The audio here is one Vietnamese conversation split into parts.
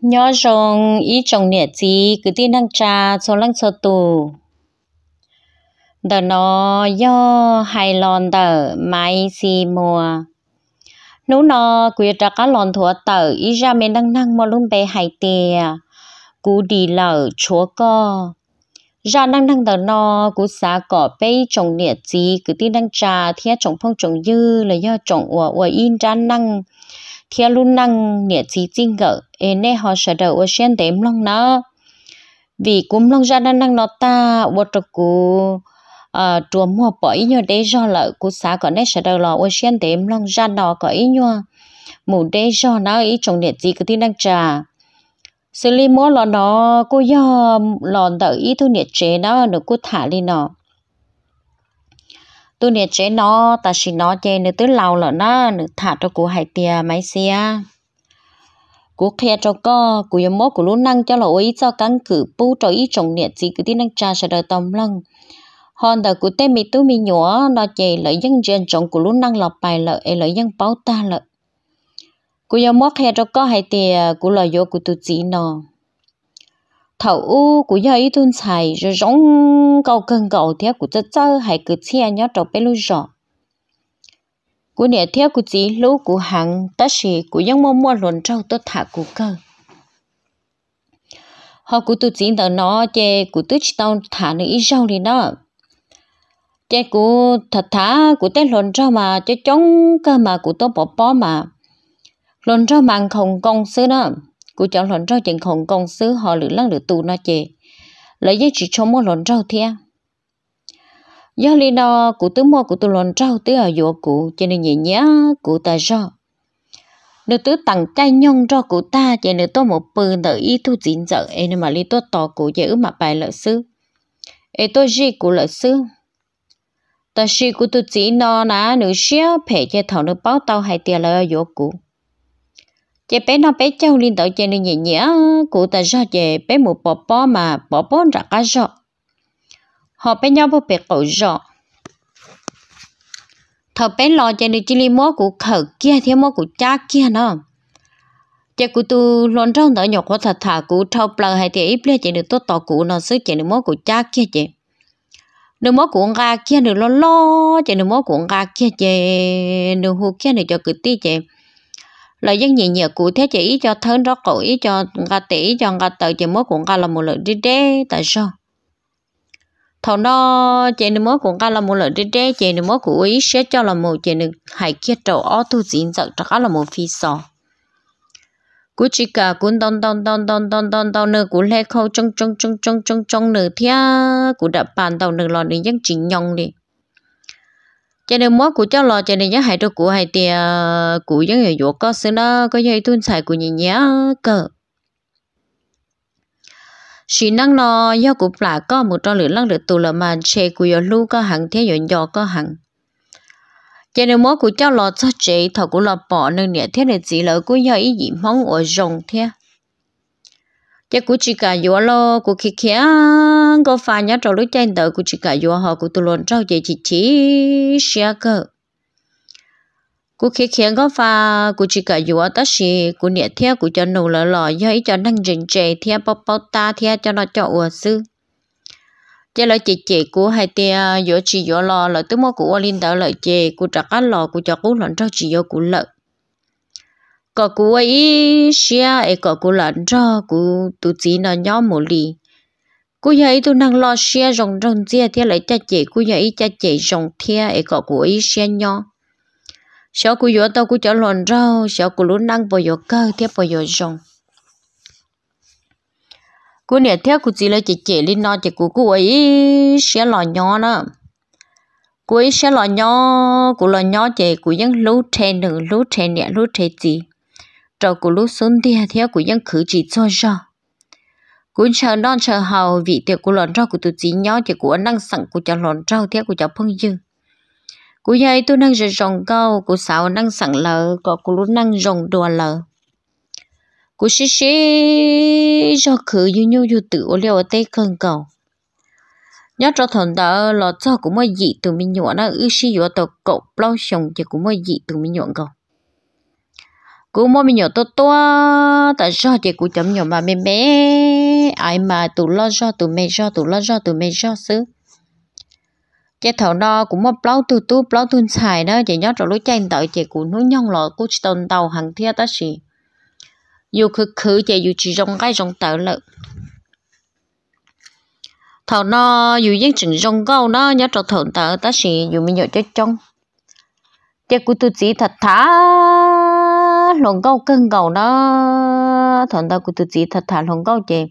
nhớ rong ý chồng nẻ gì cứ tin năng cha cho lăng cho tù đờ nó do hai lon đờ mai si mùa nú nó quyết ra cả lon thua tờ ý ra mẹ năng năng mà luôn bé hay tè cú đi lở chúa co ra năng năng đờ nó cú xá cỏ bê chồng nẻ gì cứ tin năng cha thiết chồng phong chồng dư là do chồng ủa ủa in ra năng thiên luôn năng nghĩa chí chinh ngỡ ê nè họ sẽ đầu ở xuyên đếm long nó vì cũng long ra đang năng nó ta vô trục cú à ờ, chùa mua bỏ nhau để do lợi của xã còn nè sẽ đầu lò ở xuyên đếm long ra nó có ý nhua mù để do nó ý trồng nghĩa chí cái tin đang trà xử lý mua lò nó cô do lò đợi ý thu nhiệt chế nó nó cô thả đi nó tôi nè chế nó ta chỉ nó chê nữa tới lâu lợ nó nữa thả cho cụ hai tia máy xe cụ kia cho co cụ yếm mốt cụ lú năng cho là ấy cho căn cứ bu cho ý trồng nè chỉ cứ tin năng cha sẽ đợi tầm lăng hòn đờ cụ tê mi tu mi nhỏ, nó chê lợi dân dân trồng cụ lú năng lọc bài lợi ấy lợi dân báo ta lợi cụ yếm mốt kia cho co hai tia cụ lợi vô cụ tu chỉ nó thầu u của giấy thun xài rồi rong cầu cân cầu theo của chất chất hay cứ xe nhớ trâu bé lưu rõ của nè theo của chỉ lũ của hàng ta sĩ của dân mua mua luận trâu tôi thả của cơ họ của tôi chỉ tờ nó chê của tôi chỉ tao thả nữa ít rau đi đó chê của thật thả của tên luận trâu mà chê chống cơ mà của tôi bỏ bỏ mà luận trâu mà không công xứ đó Cô cháu lòn rau chẳng không công xứ họ lửa lăng lửa tù nó chè. Lấy giấy chỉ cho mua lòn rau thia. Do lý đó, cụ tứ mô cụ tù lòn rau tứ ở dụa cụ, cho nên nhẹ nhá cụ ta rau. Nếu tứ tặng cây nhông cho cụ ta, cho nên tôi một bừ nở ý thu dính dở, ấy nên mà lý tôi tỏ cụ dễ ư mà bài lợi sư. Ấy tôi gì cụ lợi sư? Ta gì cụ tôi chỉ nó ná nữ xíu phải cho thảo nữ báo tao hay tiền lợi ở dụa cụ chế bé nó bé cháu liên tổ chế nên nhẹ nhẹ cụ ta do chế bé một bò bò mà bò bò ra cá do họ bé nhau bò bé cậu do thợ bé lo chơi nên chỉ liên mó cụ khờ kia thì mó cụ cha kia nó chế cụ tu lon trong đó nhọc quá thật thà cụ thâu bờ hay thì ít lẽ chế được tốt tỏ cụ nó sức chế được mó cụ cha kia chế nếu mó cuộn gà kia được lo lo chế nếu mó cuộn gà kia chế nếu hú kia được cho cứ tí chế lời dân nhị nhị cụ thế chỉ cho thân rất cổ ý cho gà tỷ cho gà tờ chỉ mối cũng gà là một lượng đi đê tại sao thầu đó chỉ nên mối cũng gà là một lượng đi đê chỉ nên mối cụ ý sẽ cho là một chỉ nên hải kia trầu ó thu diễn giật chắc là một phi sò cú chỉ cả cún don don don don don don don nữa cú lê khâu trong trong trong trong trong trong nữa thia cú đã bàn đầu nữa lò nơ dân chính nhong đi cho nên mua của cháu lo cho nên nhớ hại cho của hại tiền ờ, của giống như vô có xứ đó có dây tuôn xài của nhìn nhé cơ chỉ năng nó do của là có một trong lửa lăng được tù là mà chè của giờ lu có hẳn thế giờ do có hẳn cho nên mua của cháu lo cho chị thọ của lo bỏ nên nhẹ thế này chỉ lỡ của giờ ý gì mong ở rồng thế chứ cú chỉ cả vô lo cú khi kia có pha nhá trò lúc trên đợi cú chỉ cả vô họ cú tu lồn trâu về chỉ chỉ xia cơ cú khi kia có pha cú chỉ cả vô ta xì cú nhẹ theo cú cho nụ lỡ lò do ý cho năng rình trề theo bao bao ta theo cho nó cho ủa sư chứ lỡ chị chị của hai tia vô chỉ vô lo lỡ tứ mô của linh đỡ lỡ chị cú trả cá lò cú cho cú lợn trâu chỉ vô cú lợn có cú ấy xia ấy có cú là cho cú tụ chỉ nó nhỏ một lì cú ấy tụ năng lo xia rong rong chia thế lại cha chị cú ấy cha chị rong thia ấy có cú ấy xia nhỏ sau cú yếu tao cú cho lòn rau sau cú lún năng bồi yếu cơ thế bồi yếu rong cú nè thế cú chỉ là chị chị lên nó chị cú cú ấy xia lò nhỏ nữa cú ấy xia lò nhỏ cú lò nhỏ chị cú vẫn lú thề nửa lú thề nè lú thề gì trâu của lúc xuống thì hạt theo của dân khử chỉ cho ra cú chờ non chờ hầu vị tiệc của lòn rau của tụi chị nhỏ thì của năng sẵn của cháu lòn rau theo của cháu phong dương của dây tôi năng rồi rồng câu của sáu năng sẵn lờ có của lúc năng rồng đùa lờ của xí xí cho khử như nhau như tự ô liều ở tây cơn cầu nhớ cho thần tờ lọt cho của mọi dị từ mình nhọn ư xí yếu tàu cậu bao sòng thì của mọi dị từ mình nhọn cầu cú mua mình nhỏ to to tại sao chị cú chấm nhỏ mà mẹ mẹ ai mà tụ lo cho tụ mẹ cho tụ lo cho tụ mẹ cho xứ chị thầu nó cũng một plau từ tu plau tu xài đó chị nhớ rồi lúc chạy tới chị cú nuôi nhong lọ cú tồn tàu hàng thiết ta chị dù cứ cứ chị dù chỉ trong cái trong tờ lợ thầu nó dù dân chừng trong câu đó nhớ rồi thầu tờ ta chị dù mình nhỏ chết trong chị cú tu chỉ thật thà lòng lồng câu cân cầu nó thằng ta cụ tự chỉ thật thà lòng câu chị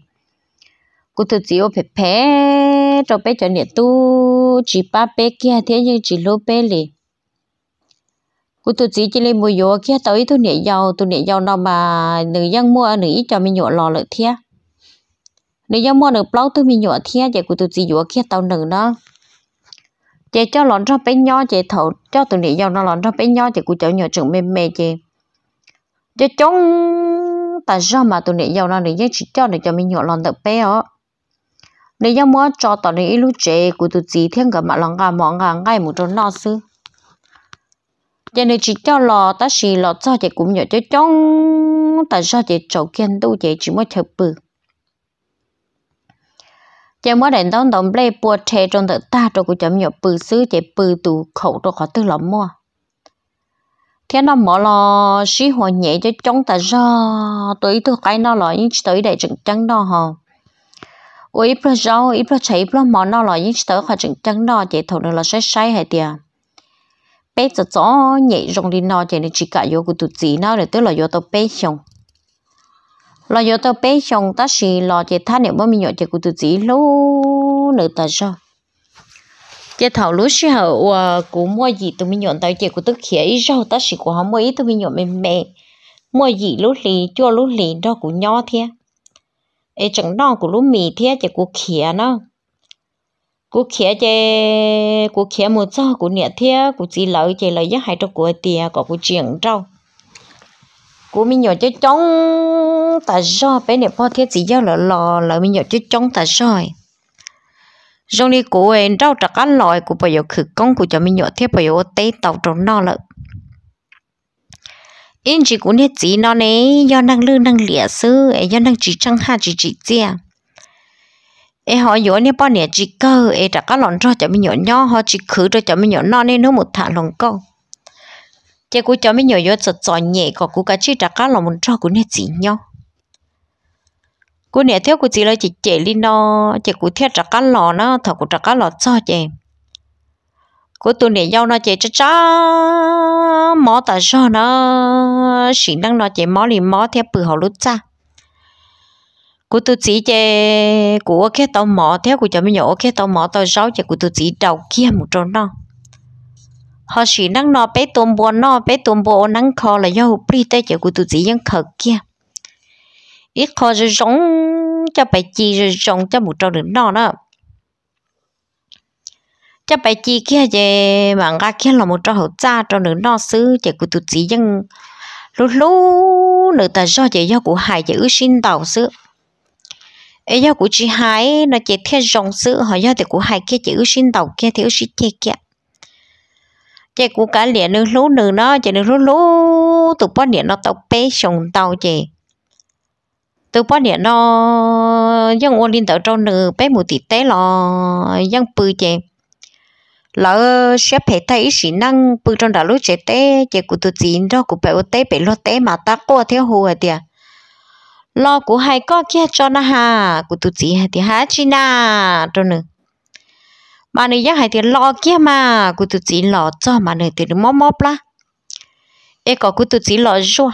cụ tự chỉ ô phải bé cho bé cho nhiệt tu chỉ ba bé kia thế nhưng chỉ lô bé liền cụ tự chỉ chỉ lên mua vô kia tới tôi nhảy dầu tôi nhảy dầu nó mà nữ dân mua nữ ít cho mình nhọ lò lợi thế. nữ dân mua nữ plau tôi mình nhọ thế, vậy cụ tự chỉ vô kia tao nữ đó. chị cho lon cho bé nhỏ chị thầu cho tôi nhảy dầu nó lon cho bé nhỏ chị cụ cháu nhỏ trưởng mềm mềm chị cho chống ta do mà tụi này giàu nó này chỉ cho để cho mình nhỏ lòng tập bé ó để cho mua cho tụi này lúc trẻ của tụi chị thiên cả mà lòng cả mỏ cả ngay một trốn lo sư giờ này chỉ cho lò ta xì lò cho chị cũng nhỏ cho chống ta do chị chỗ kiên đâu chị chỉ mới chập bự giờ mới đến đón đồng ple bùa trẻ trong tự ta cho của chấm nhỏ bự sư chị bự tụ khẩu cho khó tư lòng mua thế nó mở lo xí hồ nhẹ cho chúng ta ra tới từ cái nó là những tới để chừng trắng đó hả ôi ít bữa rau ít bữa chạy ít bữa mỏ nó là những tới khỏi chừng trắng đó chỉ thầu nó là sai sai hay tiệt bé cho chó nhẹ rong đi nó chỉ nên chỉ cả vô của tụt gì nó để tới là vô tao bé xong là vô tao bé xong ta xì lo chỉ tha niệm bao nhiêu nhỏ chỉ của tụt gì lâu nữa ta sao chế thầu lúc xí hậu ờ, của mua gì tôi mình nhọn tới chế của tức khía ý rau ta xí của họ mua ý tôi mình nhọn mềm mẹ mua gì lúc lì cho lúc lì đó của nho thế ấy chẳng đó của lúc mì thế chế của khía nó của khía chế của khía một cho của nhẹ thế của chỉ lợi chế lợi giác hai trong của tiền có của chuyện rau của mình nhọn chế chống ta rau bé này hoa thế chỉ giao lọ lò lợi mình nhọn chế chống ta rồi trong đi cố em rau trà cá lòi của bây giờ khử công của cho mình nhỏ thiết bây giờ tê tàu trốn nó lợ in chỉ cũng nhất gì nó này, do năng lư năng lịa sư do năng chỉ trăng ha chỉ chỉ chia em họ yếu nè bao nè chỉ cơ em trà cá lòn cho cho mình nhỏ nhỏ họ chỉ khử cho cho mình nhỏ nó nên nó một thả lòn câu chỉ của cho mình nhỏ vô sợ sợ nhẹ còn của cái chỉ trà cá lòn một cho cũng nhất gì nhau cô nè theo của chị là chị chạy đi nó chị cũng theo trả cá lò nó thằng cô trả cá lò cho chị cô tôi nè giao nó chị chá chá mó tại sao nó xỉ năng nó chị mó liền mó theo bự họ lút ra. cô tôi chỉ chị của cái tàu mỏ theo cô cho mình nhỏ cái tàu mỏ tàu rau chị của tôi chỉ đầu kia một chỗ nó họ xỉ năng nó bé tôm bò nó bé tôm bò năng kho là do hụp đi tay chị cô tụi chị vẫn khờ kia ít khó rồi rong cho bài chi rồi rong cho một trâu được nó đó cho bài chi kia về mà ra kia là một trâu hậu cha trâu được nó xứ chạy của tụt chỉ dân lú lú nửa ta do chạy do của hải chạy ước xin tàu xứ ấy do của chị hải nó chạy theo rong xứ họ do thì của hải kia chạy ước xin tàu kia thì ước xin kia kia chạy của cả liền nữ lú nửa nó chạy nữ lú lú tụt bao liền nó tàu bé sòng tàu chạy từ bao nhiêu nó dân ô linh tàu cho nữ bé mù tỉ tế lò dân bự chè lỡ sẽ phải thấy sĩ năng bự trong đó lúc chế tế chế cụ tụt chín đó cụ bé ô tế bé lo tế mà ta qua theo hồ à tiệt lo cụ hay có kia cho nó ha cụ tụt chín thì há chi na trâu nữ mà nữ giác hay thì lo kia mà cụ tụt chín lo cho mà nữ thì mó mó la e có cụ tụt chín lo rồi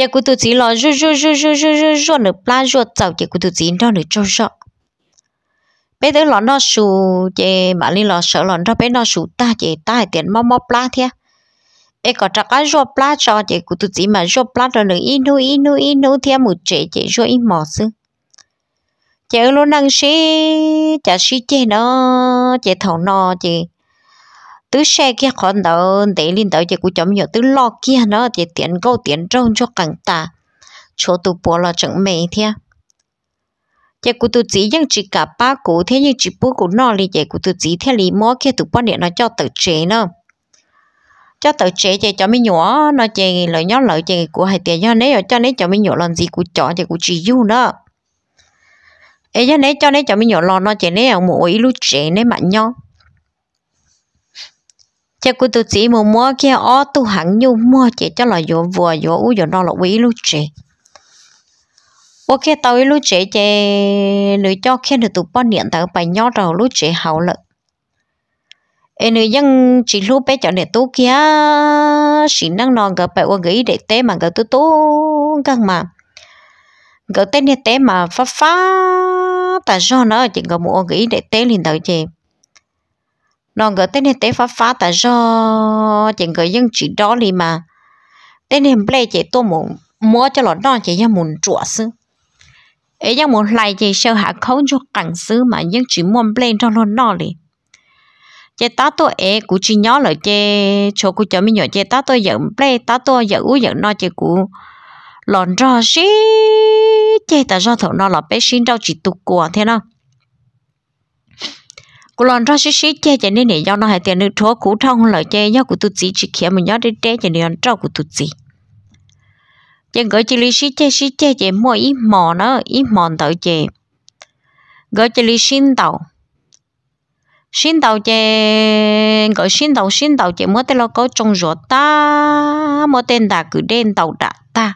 chị cụ tụ chỉ lo rú rú rú rú rú rú rú nửa pla rú chậu chị cụ tụ chỉ nó nửa trâu rọ bé tới lo nó sù chị mà li lo sợ lo nó bé nó sù ta chị ta tiền mò mò pla thia ấy có chắc cái rú pla cho chị cụ tụ chỉ mà rú pla rồi nửa inu inu inu thia một chế chị rú in mò sư chị luôn năng sĩ chả sĩ chế nó chị thầu nó chị tứ xe kia còn đó để lên đó chỉ cũng chấm nhiều tứ lo kia nó thì tiền câu tiền trong cho cẳng ta chỗ tụ bỏ là chẳng mày thế chỉ cũng tụ chỉ nhưng chỉ cả ba cụ thế nhưng chỉ bố cụ nó thì chỉ cũng tụ chỉ thế lý mỏ kia tụ bỏ điện nó cho tự chế nó cho tự chế chỉ cho mấy nhỏ nó chỉ lợi nhỏ lợi chỉ của hai tiền nhỏ nếu cho nếu cho mấy nhỏ làm gì cũng chọn chỉ cũng chỉ du nó, ấy cho nếu cho nếu cho mấy nhỏ lo nó chỉ nếu một ý lúc chế nếu mạnh nhau chắc cô tụt chỉ một mua kia ó tôi hẳn nhu mua chỉ cho là vừa vừa vô u vừa nó là quý luôn chị ok tao ý lúc chị chị nữ cho khi được tụt bao niệm tao bài nhau đầu lúc chị hậu lợ em nữ dân chỉ lúc bé chọn để tu kia chỉ năng non gặp bài uống gỉ để té mà gặp tu tu căng mà gặp té nè té mà phá phá tại do nó chỉ gặp một uống gỉ để té liền tao chị nó ngỡ tên này tế phá phá ta do chỉ ngỡ dân chỉ đó đi mà tên này ple chỉ tôi muốn mua cho lọ đó chỉ dân muốn chùa sư ấy dân muốn lại chỉ sợ hạ không cho cảnh sư mà dân chỉ muốn ple cho lọ đó đi chế tá tôi ấy cũng chỉ nhớ là chế cho cô cháu mình nhỏ chế tá tôi giận ple tá tôi giận u giận nó chế cũng lọn ra xí chế ta do thổ nó là bé sinh đâu chỉ tục của thế nào cô lon ra xí xí che cho nên để do nó hay tiền nước thua cũ thông lời che do của tụt chỉ chỉ khiến mình nhớ đến trẻ cho nên trâu của tụt chỉ chẳng gọi chỉ lý xí che xí che chỉ mỗi ít mò nó ít mòn tàu che gọi chỉ lý xin tàu xin tàu che gọi xin tàu xin tàu che mỗi tên lo có trong ruột ta mỗi tên đã cứ đen tàu đã ta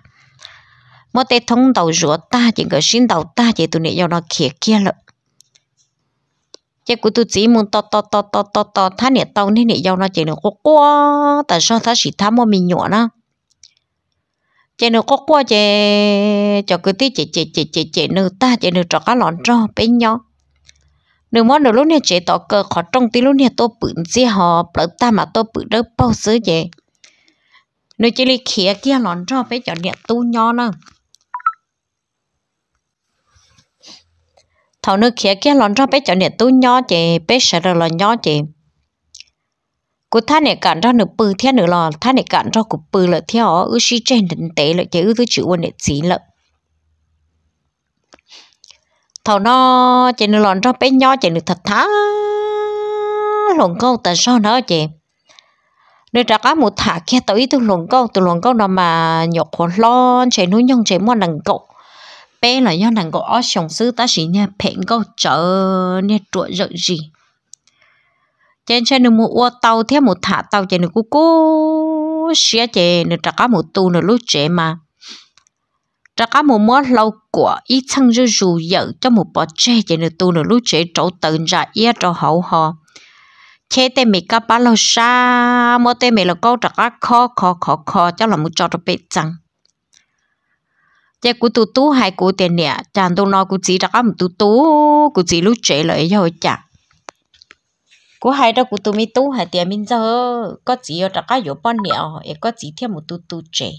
mỗi tên thông tàu ruột ta chỉ gọi xin tàu ta chỉ tụi này do nó kia kia lợi chỉ cụ tôi chỉ muốn to to to to to to thá nè tàu nè này giàu nó chỉ nó có quá tại sao thá chỉ thá mua mình nhọ nó chỉ nó có quá chỉ cho cứ tí chỉ chỉ chỉ chỉ chỉ nữ ta chỉ nữ cho cá lọn cho bên nhau nữ món nữ lúc này chỉ tỏ cơ khó trong tí lúc này tôi bự gì họ bự ta mà tôi bự đỡ bao xứ vậy nữ chỉ li khía kia lọn cho bên cho nè tu nhau nữa thằng nước khía kia lon ra bé cho nè tu nhỏ chị bé sợ rồi lon nhỏ chị cú thà nè cản ra nửa bự thiên nửa lò thà nè cản ra cục bự lợi thiên ó ư xí trên đỉnh tế lợi chị ư tôi chịu quên nè chỉ lợi thằng nó chị nửa lon ra bé nhỏ chị nửa thật thà lồng câu tại sao nữa chị để ra cá một thả kia tới tôi lồng câu tôi lồng câu nó mà nhọc khổ lo chạy núi nhông chạy mua nằng cậu bé là do nàng có ở sống sư ta chỉ nhà phèn câu chở nhà chuột rợ gì trên xe được mua ô tàu theo một thả tàu trên được cú cú xe trên được trả cá một tu được lúc trẻ mà trả cá một món lâu của ít thăng rư rù giờ cho một bó chè trên được tu được lúc trẻ trổ tận ra ia cho hậu họ chế tên mẹ cá bá lâu xa mua tên mẹ là câu trả cá khó khó khó khó cho là một trò đặc biệt chẳng chế cụ tu tu hai cụ tiền nè chàng tu nó cụ chỉ ra một tu tu cụ chỉ lúc chế lại cho chả cụ hai đó cụ tu mi tu hai tiền mình giờ có chỉ ở ra cá yếu bao nhiêu em có chỉ thêm một tu tu chế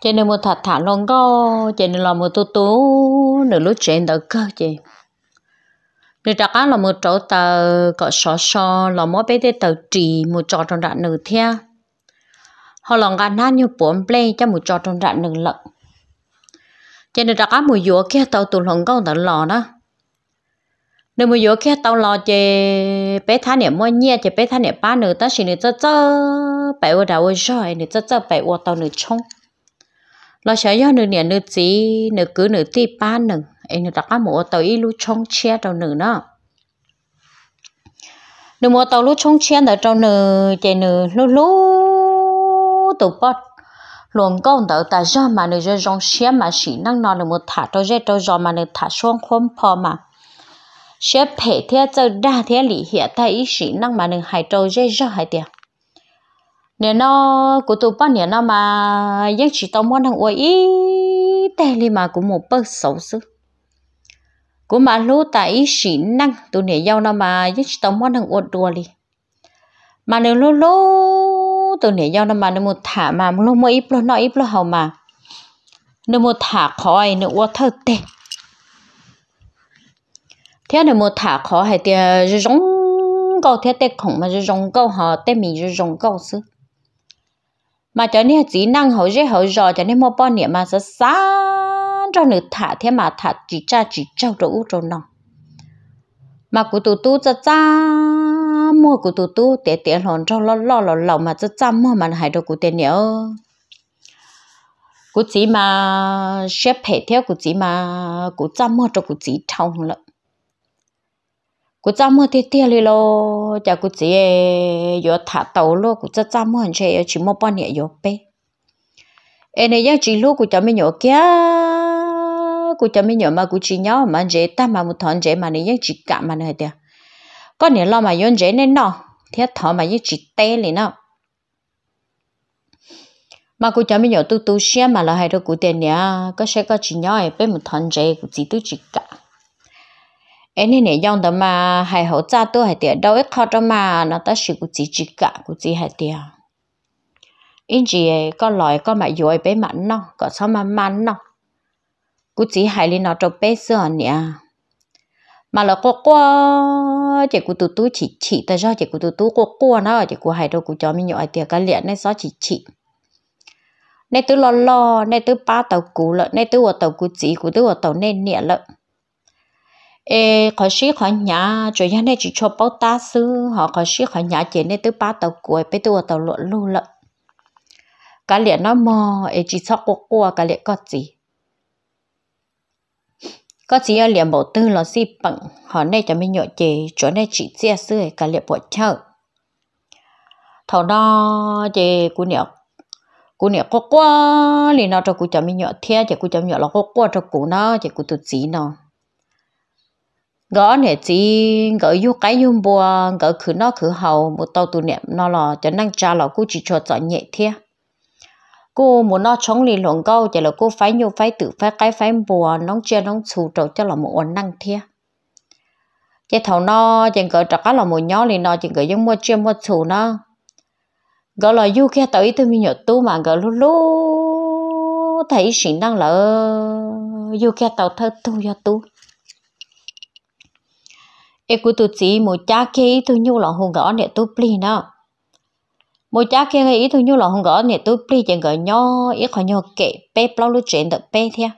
chế nên một thật thả lòng go chế nên là một tu tu nửa lúc chế đỡ cơ chế nửa ra cá là một chỗ tờ có sò sò là mỗi bé tờ trì một chỗ trong đạn nửa theo họ lòng gan nan như bốn ple cho một trò trong rạn đường lận cho nên đã mùi dúa kia tàu tụi lòng câu tận lò đó nếu mùi dúa kia tàu lò chè bé thá nè mua nhia chè bé thá nè ba nửa ta xin nửa chớ chớ bé đào đâu rồi nửa chớ chớ bé ở tàu nửa chong. lo sợ do nửa nè nửa chỉ nửa cứ nửa ti ba nửa anh nửa đã mùa tàu ít lúc chong che tàu nửa đó. nửa mùa tàu lúc chong che đầu trong nửa chè nửa lúc lúc tụ bọt luồng công tàu ta do mà nơi rồi rong xé mà chỉ năng nó được một thả tôi rét tôi do mà nơi thả xuống không phò mà xé phê thế cho đa thế lý hiện tại ý chỉ năng mà nơi hai tôi rét do hải tiền nếu nó của tụ bọt nếu nó mà giấc chỉ tao muốn thằng uy ý tê li mà cũng một bớt xấu xứ của mà lú tại ý chỉ năng tôi nè giao nó mà giấc chỉ tao muốn thằng uy đùa li mà nếu lú lú ตัวเนี่ยยาวน้ำมันน้ำมันถามามึงลงมืออีปลอน้อยอีปลอเฮามาน้ำมันถาคอยเนื้อวัวเธอเตะเทียน้ำมันถาคอให้เตียร้องก็เทียเตะของมันร้องก็หอเตะมีร้องก็ซื้อมาจะเนี่ยจีนั่งเขาเจ้เขารอจะเนี่ยมอป้อนเนี่ยมาซะซ่าจนหนึ่งถาเทียมาถาจีจ้าจีเจ้าตัวอู้ตัวนอง mà cụ tụ tu cha cha mua cụ tụ tu tệ tệ hòn trong lo lo lo lo mà cha cha mua mà hại đâu cụ tiền nhớ cụ chỉ mà xếp hệ theo cụ chỉ mà cụ cha mua cho cụ chỉ thông lắm cụ cha mua thì tiền đi lo chả cụ chỉ yo thả tàu lo cụ cha cha mua hành xe ờ, chỉ mua bao nhiêu yo bé em này chỉ lo cụ cha mình nhỏ kia cô cho mấy nhỏ mà cô chỉ nhỏ mà dễ ta mà một thằng dễ mà này nhất chỉ cả mà này tiệt có nhiều lo mà yên dễ nên nọ, thế thọ mà nhất chỉ tê liền nọ, mà cô cho mấy nhỏ tu tu xe mà là hai đứa cô tiền nhá có sẽ có chỉ nhỏ ấy bên một thằng dễ cô chỉ tu chỉ cả em nên này yon đó mà hai hậu cha tu hai tiệt đâu ít khó cho mà nó ta chỉ cô chỉ chỉ cả cô chỉ hai tiệt ý chị có lời có mà dội bé mặn nó có sao mà mặn nó cú chỉ hại lên nó cho bé sữa nha mà là cô cô chỉ cú tú tú chỉ chỉ tại sao chỉ cú tú tú cô cô nó chỉ cú hại đâu cú cho mình nhỏ tiệt cái liền nên sao chỉ chỉ nên tôi lo lo nên tôi ba tàu cú lợ nên tôi ở tàu cú chỉ cú tôi ở tàu nên nè lợ ê khỏi xí khỏi nhả rồi nhà này chỉ cho bao ta sư họ khỏi xí khỏi nhả chỉ nên tôi ba tàu cú bé tôi ở tàu lợ lu lợ cái liền nó mò ê chỉ sao cô cô cái liền có gì có chỉ ở liệp bộ tư là si bằng họ này cho mình nhọ chế chỗ này chỉ chia sữa cả liệp bộ chợ thầu đó chế cú nhọ cú nhọ có quá liền nó cho cú cho mình nhọ thia chế cú cho nhọ là có quá cho cú nó chế cú tự chỉ nó gõ này chỉ gõ yêu cái yêu bùa gõ khử nó khử hậu một tàu tụ niệm nó là cho năng cha là cú chỉ cho cho nhẹ thia cô muốn nó chống lì lộn câu chỉ là cô phải nhiều phải tự phải cái phải bùa nóng chia nóng xù trầu cho là một ổn năng thia chỉ thầu nó chỉ cỡ trặc là một nhỏ thì nó chỉ cỡ giống mua chia mua xù nó gọi là du kia tới tôi mình nhớ tu mà gọi lú lú thấy xin đang là du kia tàu thơ tu cho tu em của tôi chỉ một cha kia tôi nhu là hùng gõ để tu pli nó một cha kia cái ý thôi như là không gõ nè tôi pli chẳng gõ nhỏ ít khỏi nhỏ kệ bé bao lúc chuyện được bé thia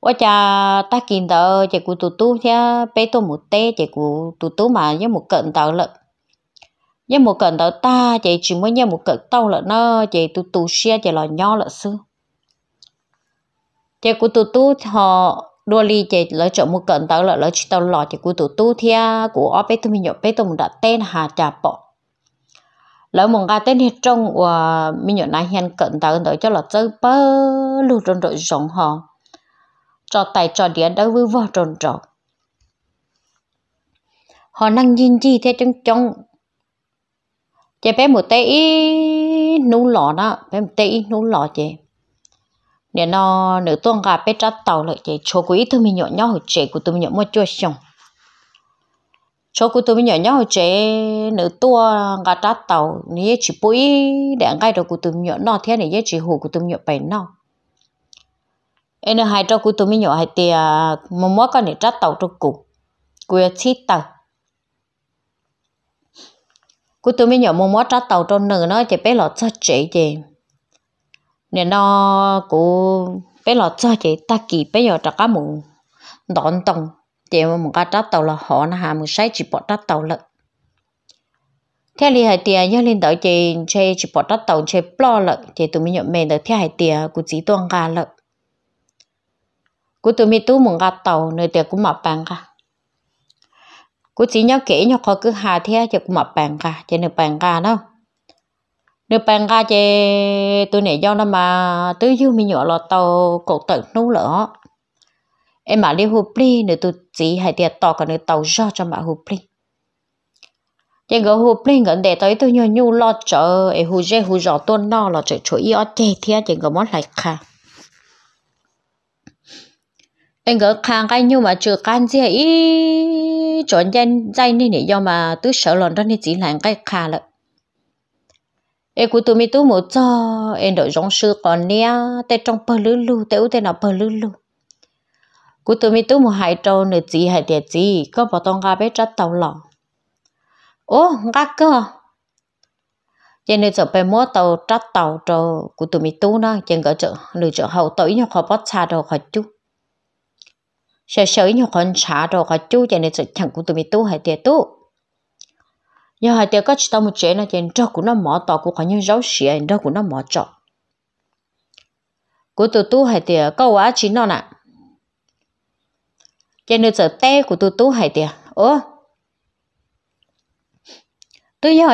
ở cha ta kinh tờ chỉ của tụ tu thia bé tôi một té chỉ của tụ tu mà với một cận tờ lợn với một cận tờ ta chỉ chỉ mới với một cận tàu lợn nó chỉ tụ tu xia chỉ là nhỏ lợn xưa chỉ của tụ tu họ đua li chỉ lỡ chọn một cận tờ lợn lỡ chỉ tàu lọ chỉ của tụ tu thia của ở bé tôi mình nhậu bé tôi đã tên hà trà bọ lỡ mong ga tên hết trong và ờ, mình nhớ này hiện cận tao đợi cho là chơi bơ lưu trong đội giống họ cho tài cho đĩa đỡ với vợ tròn tròn họ năng nhìn gì thế trong trong chị bé một tay nú lọ đó bé một tay nú lọ chị nếu nó nửa tuần gà bé trát tàu lại chị cho quý tôi mình nhỏ nhỏ chị của tôi mình nhỏ mua chua xong cho cô tôi nhỏ nhỏ trẻ nữ tua gà trát tàu nãy chỉ bôi để ngay đầu cô tôi nhỏ nọ thế này chỉ hồ cô tôi nhỏ bảy nọ em hai cho cô tôi nhỏ hai tia mà mua con này trát tàu cho cụ cô ấy chít tàu cô tôi nhỏ mua mua trát tàu cho nữ nó chỉ bé lọ cho trẻ gì nên nó cô bé lọ cho trẻ ta kỳ bé nhỏ trát cá mù đón tông tiền mà mình cả tàu là họ na hà mình sai chỉ bỏ trát tàu lận thế li hai tiền nhớ lên tới chị chị chỉ bỏ trát tàu chị bỏ lận thì tụi mình nhận mẹ được thế hai tiền của chỉ tuân gà lận của tụi mình tu mình gà tàu nơi tiền cũng mập bằng cả của chỉ nhớ kể nhớ khó cứ hà thế chị cũng mập bằng cả chỉ nửa bằng cả đâu nửa bạn cả chơi tôi này do nó mà tứ dư mi nhỏ là tàu cột tự nú lỡ em mà đi hụp đi nữa tụt chỉ hay tiệt tỏ cái nữa tàu do cho mà hụp đi chỉ gỡ hụp đi gần để tới tôi nhau nhu lo chờ em hụp dê hụp rõ tuôn no là trời chỗ y ở chê thia chỉ gỡ món lại khá em gỡ khang cái nhu mà chưa can gì ý chọn danh danh đi nè do mà tôi sợ lần đó nên chỉ làm cái khá lợi em của tôi mới tôi một cho em đội giống sư còn nia tay trong bờ lư lư tê u tê nào bờ lư lư cú tụi mi tu một hai trâu nửa chỉ hai tiệt chỉ có bảo tông ga bé chất tàu lọ ô ga cơ cho nên giờ bé mua tàu chất tàu trâu cú tụi mi tu nó cho nên chợ nửa chợ hậu tối nhau khó bắt xa đồ khó chú sợ sợ nhau khó xa đồ khó chú cho nên giờ chẳng cú tụi mi tu hai tiệt tú, nhưng hai tiệt có chỉ tao một chuyện giờ cho nên nó mỏ tàu của khó như rau xỉa trâu của nó mỏ trọ cú tụi tú hai tiệt có quá chỉ nó nè giờ nữa giờ té của tôi tú hay tiệt ô tôi giờ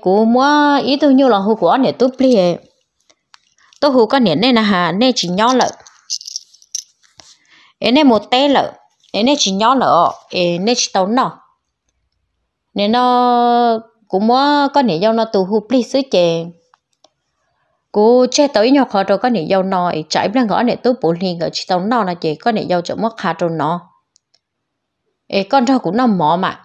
của mua ý tôi nhiều là hồ của anh tôi plei tôi hồ con nhện này là hà này chỉ nhỏ lợ em này một té lợ em này chỉ nhỏ lợ em này chỉ tấu nọ nên nó cũng mua con nhện dâu nó tôi hồ plei sứ chè cô che tới nhau khó rồi con nhện dâu nọ chạy bên ngõ này tôi bổ liền ở chỉ tấu nọ là chỉ con nhện dâu chỗ mất khá rồi nọ ê con cho cũng nó mò mà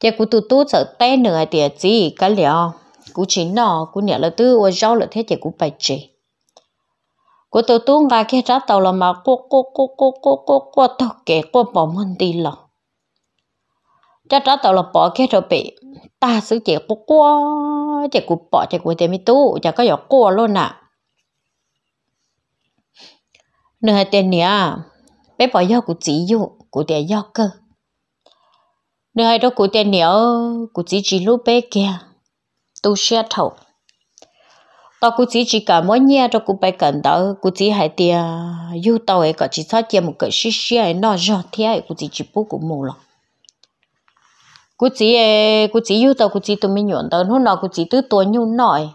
thì cú tu tu sợ té nửa hay tiệt gì cái liệu cú chính nó cú nhớ là tư và rau là thế thì cú phải chỉ cú tôi tu ngay kia ra tàu là mà cú cú cú cú cú cú cú tàu kẻ cú bỏ mình đi lọ cha ra tàu là bỏ kia rồi bị ta xử chỉ cú cú, chỉ cú bỏ chỉ cú thì mới tu chả có giọt cô luôn à nửa tiền nè bé bỏ giọt cú chỉ dụng cụ tè do cơ nếu hai đó cụ tè nhớ cụ chỉ chỉ lúc bé kia tu xe thầu tao cụ chỉ chỉ cả mỗi nhà đó cụ phải cần đó cụ chỉ hai tia yêu tao ấy cả chỉ sao chia một cái xí xí ấy nó rõ thế ấy cụ chỉ chỉ bố cụ mù lắm cụ chỉ cụ chỉ yêu tao cụ chỉ tụi mình nhọn tao nó nó cụ chỉ tứ tuổi nhung nổi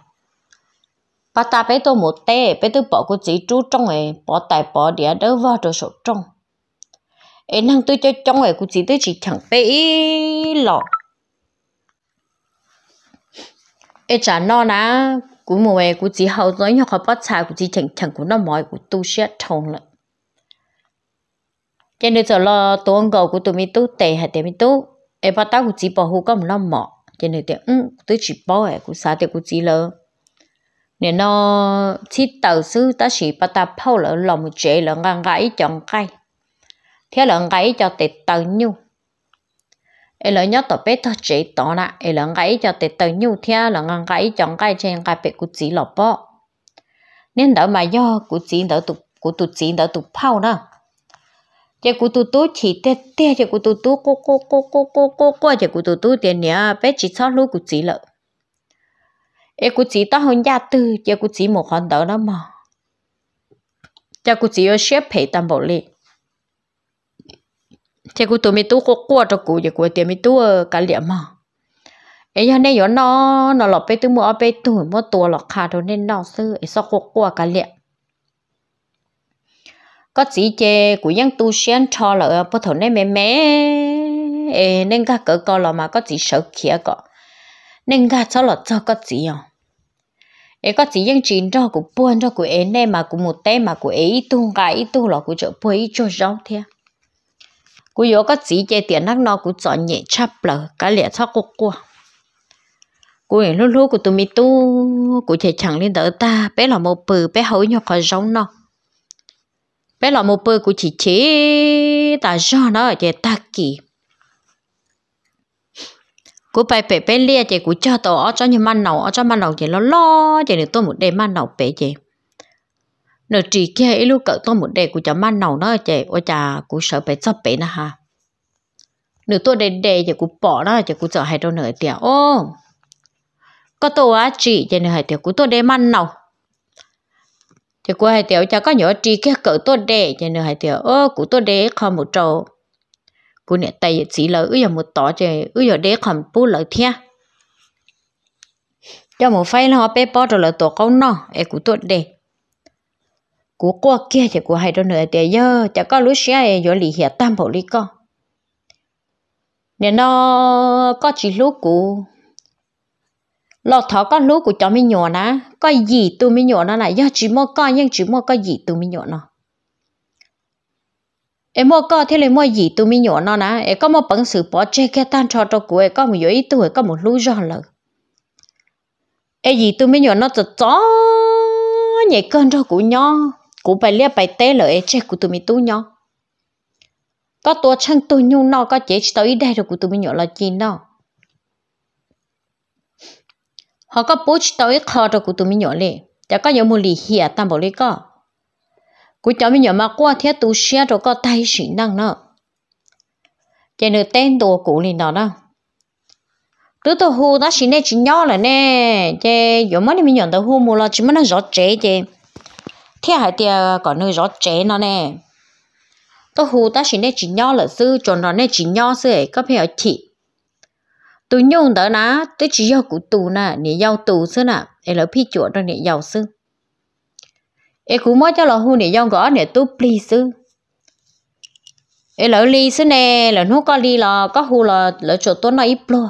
bà ta bé tôi một té bé tôi bỏ cụ chỉ chú trong ấy bỏ tài bỏ đĩa đỡ vào rồi sổ trong em đang tôi cho trong ấy cũng chỉ tôi chỉ chẳng bé lọ em trả nó ná cũng mùa ấy cũng chỉ hậu rồi nhau khỏi bắt xài cũng chỉ chẳng chẳng cũng nó mỏi cũng tu sẽ thông lại cho nên giờ lo tôi ông gầu của tôi mi tu tệ hay tệ mi tu em bắt tao cũng chỉ bảo hộ có một nó mỏ cho nên thì ừ tôi chỉ bảo ấy cũng xả thì cũng chỉ lỡ nên nó chỉ đầu sư ta chỉ bắt ta phao lỡ lòng một chế lỡ ngang gãi chọn cái thế là ngay cho tệ tờ nhu ấy là nhớ tờ bé tờ chế tỏ nè ấy là ngay cho tệ tờ nhu thế là ngay cho ngay trên ngay bé cụ chỉ lọ bọ nên đỡ mà do cụ chỉ đỡ tụ cụ tụ chỉ đỡ tụ phao nè chị cụ tụ tụ chỉ tê tê chị cụ tụ tụ cô cô cô cô cô cô cô chị cụ tụ tụ tiền nhà bé chỉ cho lũ cụ chỉ lợ ấy cụ chỉ tao hơn gia tư chị cụ chỉ một hòn đỡ đó mà chị cụ chỉ ở xếp phải tam bộ liệt thế cô tụi mới tu có qua cho cô giờ cô tụi mới tu ờ, cả liệm mà ấy giờ này giờ nó nó lọp bé tu mua bé tu mua tua lọp khá rồi nên nó sư ấy sao có qua cả liệm có gì chê của vẫn tu xuyên cho là ờ, bất thổ này mẹ mẹ ấy nên cả cỡ co là mà có gì sợ kia cọ nên cả cho là cho có gì à ấy có gì vẫn chín cho của buôn cho của ấy, này mà của một tay mà của ấy tung cái, ấy tu là của chợ buôn ấy cho rau thế cú yo có chỉ chế tiền nắc nó cú chọn nhẹ chắp lờ cái lẽ cho cô cô cú ấy lúc lúc của tụi mi tu cú chạy chẳng lên đỡ ta bé là một bự bé hấu nhỏ khỏi giống nó bé là một bự cú chỉ chế ta cho nó ở chế ta kỳ cú bay bé bé lia chế cú cho tổ cho như man nầu cho man nầu chế lo lo chế được tôi một đêm man nầu bé chế nó chỉ kia ấy lúc cỡ tôi một đề của cháu man nào nó chè ôi chà cũng sợ phải sắp bé nè ha nửa tôi đề đề chè cũng bỏ nó chè cũng sợ hai đâu nửa tiền ô có tôi á chỉ chè nửa hai tiền của tôi đề man nào chè của hai tiền cha có nhỏ chỉ kia cỡ tôi đề chè nửa hai tiền ô của tôi đề không một trâu của nè tay chỉ là ư giờ một tỏ chè ư giờ đề không bù lợi thia cho một phay nó bé bỏ rồi là tổ câu nó e của tôi đề của qua kia thì của hai đứa nữa thì giờ chả có lúc xe rồi lì hiệp tam bộ lý co nên nó có chỉ lúc của lọ thọ có lúc của cho mi nhỏ nè có gì tu mi nhỏ nó lại giờ chỉ mua coi nhưng chỉ mua có gì tu mi nhỏ nó em mua coi thế là mua gì tu mi nhỏ nó nè em có mua bằng sự bỏ che cái tan trò trò của em có một yếu ý tuổi có một lối rõ lợ em gì tu mi nhỏ nó cho chó nhảy cơn cho của nhau cú bài lia bài té lỡ ấy chết của tụi mình tu nhau có tua chân tu nhung nó có chế tới đây rồi của tụi mình nhỏ là chi nó họ có bố tới khó rồi của tụi mình nhỏ lên, chả có nhiều mùa lì hiả à, tam bảo lệ có cú cháu mình nhỏ mà qua thế tu xe rồi có tay sĩ năng nó cái nửa tên đồ cũ lì đó đó đứa tôi hù đó xin nên chỉ nhỏ là nè cái giống mấy mình nhỏ tao hù mua là chỉ mấy nó rõ chế chứ thế hả tia có nơi rõ chế nó nè tôi hù ta chỉ nên chỉ nhau là sư cho nó nên chỉ nhau sư ấy có phải chị tôi nhung đó ná tôi chỉ yêu cụ tù nà, nè yêu tù sư nà, ấy là phi chuột rồi nè yêu sư ấy cũng mới cho là hù nè yêu gõ nè tu pli sư ấy lỡ li sư nè lỡ nó có li là có hù là là chỗ tôi nói ít lo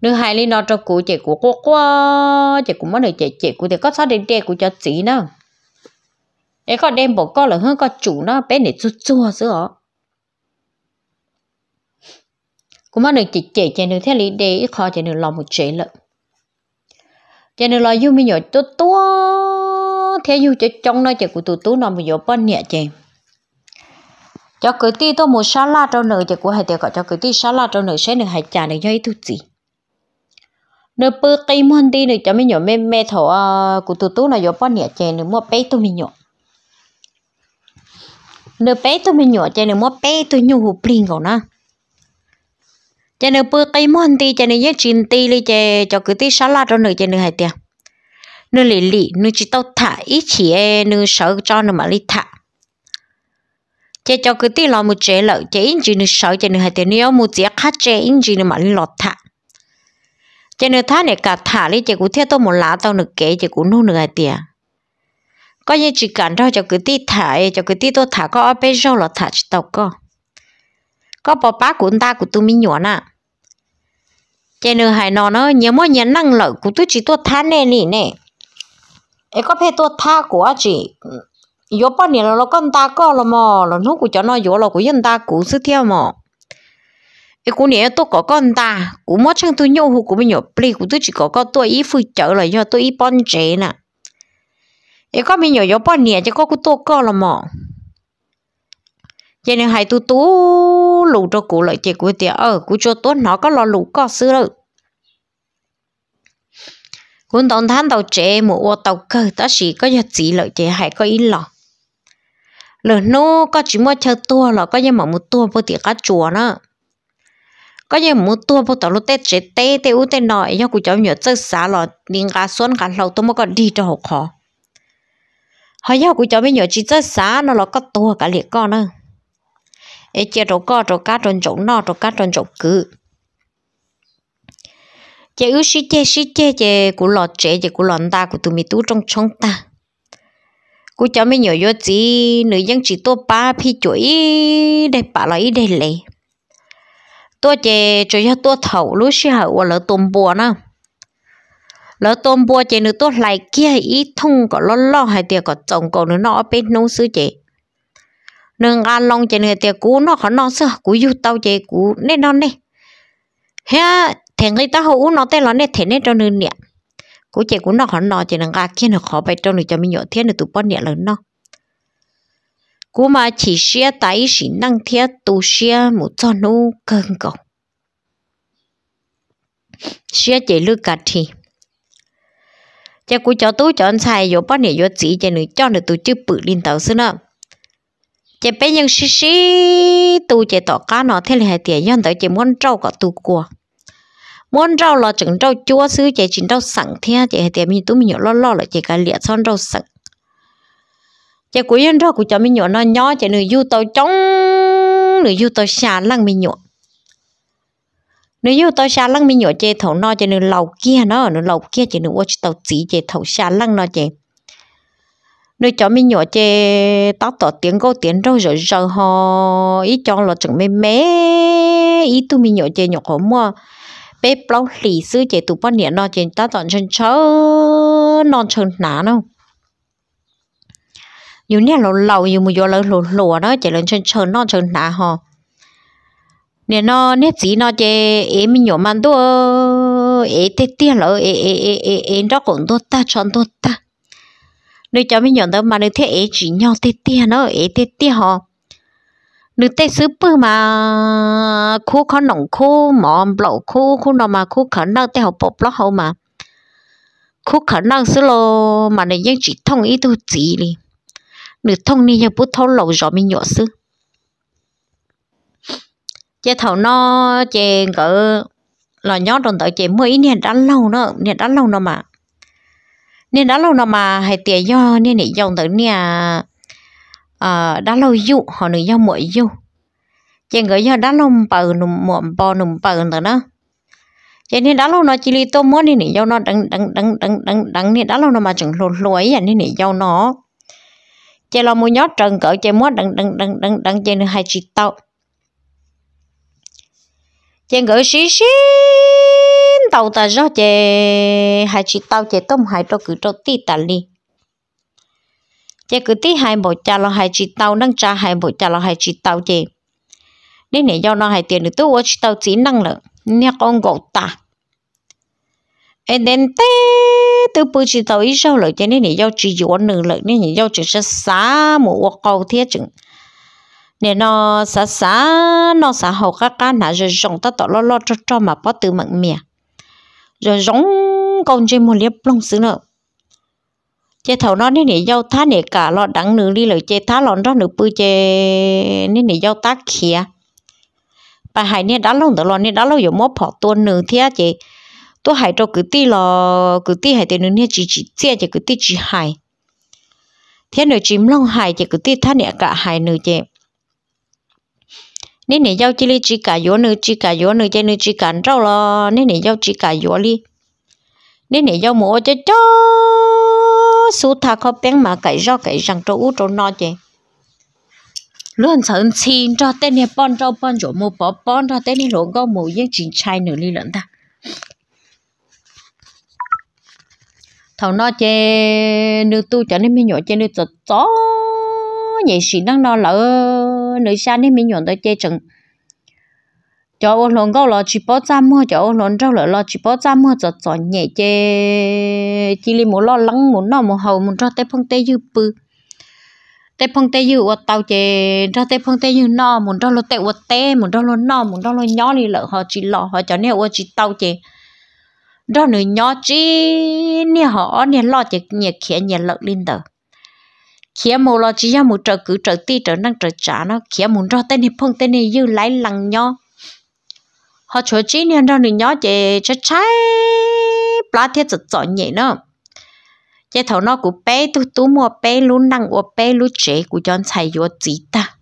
nếu hai lý nó cho cụ chạy của cô quá chạy cũng mất được chạy chạy của thì có sao đến chạy của cho chị nó ấy có đem bỏ con là hơn có chủ nó bé để chua chua sữa họ cũng mất được chạy chạy chạy nữ thế lý để khó chạy nữ lòng một chế lợn chạy nữ lo yêu mi nhỏ tua tua thế yêu cho trong nó chạy của tụi tú nó mà nhỏ bên nhẹ chạy, cho cái tí tôi một la cho nữ chạy của hai tiệc gọi cho cái tí la cho nữ sẽ được hai trà được cho ít chút gì nếu bơ cây mòn đi nữa cho mình nhỏ mẹ mẹ thổ ờ, của tụt tú là do bao nhiêu chè nữa mua bé tụi mình nhỏ nếu bé tụi mình nhỏ chè nữa mua bé tụi nhung hụp liền còn na chè nếu bơ cây mòn đi chè nếu nhớ chín tì đi chè cho cứ tí salad cho nữa chè nữa hai tiền nếu lì lì nếu chỉ tao thả ít chỉ e nếu sợ cho nữa mà lì thả chế cho cứ tí lo một chế lợi chế in chỉ nếu sợ chế nữa hai tiền nếu một chế khác chế in chỉ nếu mà lì lọt thả cho nên thà này cả thả đi chỉ cũng theo tôi một lá tao được kế chỉ cũng nuôi được tiền có như chỉ cần thôi cho cứ ti thả cho cứ ti tôi thả có ở bên rau là thả chỉ tao có có bà bác của ta của tôi mới nhỏ nè cho nên hai nó nó nhớ mỗi nhớ năng lợi của tôi chỉ tôi thả nè nè nè ấy có phải tôi thả của chị yếu bao nhiêu là con ta có là mò là nó của cho nó yếu là của dân ta cũng sức theo mò cái cú này tôi có con ta cú mất chăng tôi nhau hụt của mình nhỏ plei cú tôi chỉ có con tôi ít phụ trợ lại cho tôi ít bón chế nè cái con mình nhỏ nhỏ bon nè chứ có cú tôi có là mỏ cho nên hai tôi tú lù cho cô lại chỉ của tiệt ở cô cho tôi nó có lo lù có xứ rồi cún tông than đầu chế một ô tàu cơ ta chỉ có giật gì lợi chế hãy có ít lọ lỡ nô có chỉ mua chơi tua là có nhà mở một tua vô tiệt cá chùa nữa có như muốn tua bộ tàu lúc tết chế tê tê u tê nọ nhau cũng cháu nhớ chơi xả lọ liên cả xuân cả lâu tôi mới còn đi cho học họ họ nhau cũng cháu mới nhớ chỉ chơi xả nó là có tua cả liệt con nữa ấy chơi trộn co trộn cá tròn trộn nọ trộn cá tròn trộn cứ chơi ưu chơi chơi chơi chế chế của chơi chế chế của lọn ta của tụi mình tú trong trong ta của cháu mới nhớ vô chỉ nữ dân chỉ tua ba phi chuỗi để bà lại để lấy tôi chè cho cho tôi thầu lúc xí hậu và lỡ tôm bùa nữa lỡ tôm bùa chè nữa tôi lại kia ý thông có lo lo hay tiệt có chồng cầu nữa nó bên nông sư chè nương ăn long chè nữa tiệt cú nó khó non sư cú yêu tao chè cú nên nó nè ha thằng người ta hậu nó tên là nè thế nên cho nương nè cú chè cú nó có non chè nương ăn kia nó khó bay cho nương cho mình nhọ thiên nữa tụi bọn nè lớn nó cú mà chỉ xia tại sĩ năng thiết tu xia một cho nô cơn cầu xia chỉ lưu cả thì cha cú cho tú chọn anh xài vô bắt nè vô chỉ cho nữ cho nữ tu chứ bự lên tàu xưa nè cha bé nhân xí xí tu cha tỏ cá nó thế là hai tiền nhân tới cha muốn trâu cả tu cua muốn rau là chừng rau chua xứ chị chỉ rau sẵn thế chị hay tiệm mình tú mình nhỏ lo lo là chị cả liệt son rau sẵn chị cũng yên của cũng cho mình nhọn nó nhỏ chị nữ yêu tàu trống nữ yêu tàu xà lăng mình nhọn nữ yêu tàu xà lăng mình nhọn chị thầu nó chị nữ lầu kia nó nữ lầu kia chị nữ watch tàu chỉ chị thầu xà lăng nó chị nơi cho mình nhỏ chê tóc tỏ tiếng câu tiếng đâu rồi giờ họ ý cho là chẳng mê mê ý tu mình nhỏ chê nhỏ khó mua bé bao lì sư chê tu bao nó chê tóc tỏ chân chớ non chân ná nó nhiều nè lẩu lẩu nhiều mùi gió lẩu đó chỉ lên trên chân nó nà họ nè nó nè gì nó chê em mình nhỏ mặn đó ế tê tê lẩu ế ế ế ế đó cũng tốt ta chọn tốt ta nếu cho mình nhỏ đó mà nếu thế ế chỉ nhau tê tê nó ế tê tê họ nếu tê mà khu khó nồng khu mỏm khu khu nào mà khu khẩn năng tê học bọc lọ hậu mà khu khẩn năng sứ lô mà này dân chỉ thông ý tu chỉ đi nữ thông ni nhau bút thấu lẩu gió mi nhỏ sư chế thầu nó chế cỡ là nhó đồng tới chế mới nên đã lâu nữa nên đã lâu nữa mà nên đã lâu nữa mà hay tiền do nên để dòng tới nè à, đã lâu dụ họ nửa do mỗi dụ chế gỡ do đã lâu bờ nùng muộn bò nùng bờ nữa đó chế nên đã lâu nó chỉ li tôm món nên để dòng nó đắng đắng đắng đắng đắng đắng nên đã lâu nó mà chẳng lột lối à nên để dòng nó chơi lo mua nhót trần cỡ chơi mốt đằng đằng đằng đằng đằng chè hai chị tao chơi gửi xí xí tàu ta do chơi hai chị tao chơi tôm hai cho cứ cho tí tà li chơi cứ tí hai bộ cha lo hai chị tao nâng cha hai bộ cha lo hai chị tao chơi nên này do nó hai tiền được tôi chỉ tao chỉ năng lượng nha con gọt ta em đến té từ bữa chỉ tàu ít sau lại cho nên nhỉ giao chỉ dụ nửa lại nên nhỉ giao chỉ sẽ xá một câu thiết chừng nên nó xá xá nó xá hậu các cá nã rồi rong ta tỏ lo lo cho cho mà bắt từ mặn mía rồi rong con trên một liếp lông xứ nữa chế thầu nó nên nhỉ giao thá nè cả lo đắng nửa đi lại chế thá lon đó nửa bữa chế nên nhỉ giao tác khía bà hải nè đã lâu từ lo nè đã lâu rồi móp họ tuôn nửa thiết chế tôi hải cho cứ ti lò cứ ti hải tiền nữa chỉ chỉ chia chỉ cứ ti chỉ hải thế nữa chìm long hài thì cứ ti thắt nè cả hài nữa chứ, nên nè giao chỉ li chỉ cả gió nữa chỉ cả gió nữa chơi nữa chỉ cả rau lo nên nè giao chỉ cả gió li nên nè giao mùa cho cho số thà khó bén mà cái rau cái rằng trâu út trâu no chứ, luôn sợ xin cho tên nè bon rau bon chỗ mua bỏ bon cho tên nè lúa gạo mùa yên chính trai nữa li lận ta thầu nó chê nữ tu cho nên mi nhổ chê nữ cho chó nhảy xì đang nó lỡ nữ xa nên mi nhổ tới chê chừng cho ô lộn gấu lò chỉ bó ra mua cho ô lộn rau lỡ lò chỉ bó ra mua cho chó nhảy chê chỉ li muốn lo lắng muốn nó muốn hầu muốn cho tê phong tê dư bự tê phong tê dư ô tàu chê cho tê phong tê dư no muốn cho lo tê ô tê muốn cho lo no muốn cho lo nhỏ đi lỡ họ chỉ lọ họ cho nên ô chỉ tàu chê đó nữa nhỏ chi nè họ nè lo chỉ nhẹ khía nhẹ lợn lên tờ khía mồ lo chỉ ra một trợ cứ trợ ti trợ năng trợ trả nó khía muốn cho tên hiệp phong tên này dư lái lằng nhau họ chỗ chi nè đó nữa nhỏ chỉ chắc trái plá thiết chật chọ nhẹ nó chế thầu nó cũng bé tu tu mua bé lú năng của bé lú chế của chọn xài vô chỉ ta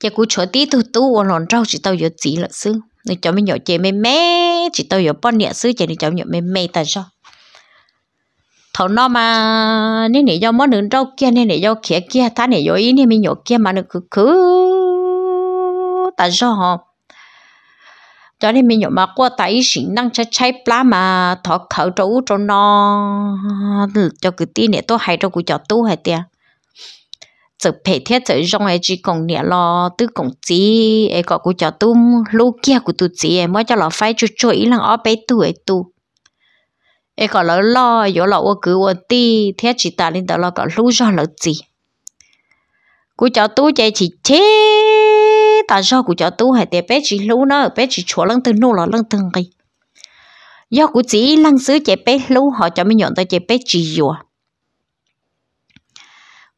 chế cũng chỗ ti tu tu của lòn rau chỉ tao vô chỉ là xương nó cho mình nhỏ chế mê mê chỉ tao nhỏ bọn nhẹ sư chế nó cho nhỏ mê mê tại sao? thầu nó mà nếu nè do món nướng rau kia nên nè do kia kia ta nè do ý nên mình nhỏ kia mà nó cứ cứ tại sao họ cho nên mình nhỏ mà qua tay sĩ năng trái trái plá mà thọ khẩu trâu cho nó cho cứ tí này tôi hay cho cứ cho tu hay tiệt chụp phê thiết chụp rong ấy chỉ công nhẹ lo tư công chỉ ấy có cũng cho tu lu kia cụ tu chỉ em mới cho lo phải chú chú ý rằng ở bé tu ấy tu ấy có lo lo yếu lo ô cứ ô ti thiết chỉ ta lên đó lo có lu do lo gì cụ cho tu chạy chỉ chế ta do cụ cho tu hay để bé chỉ lu nó bé chỉ chúa lăng từ nô lo lăng từng cái do cụ chỉ lăng xứ chạy bé lu họ cho mình nhận tới chạy bé chỉ rồi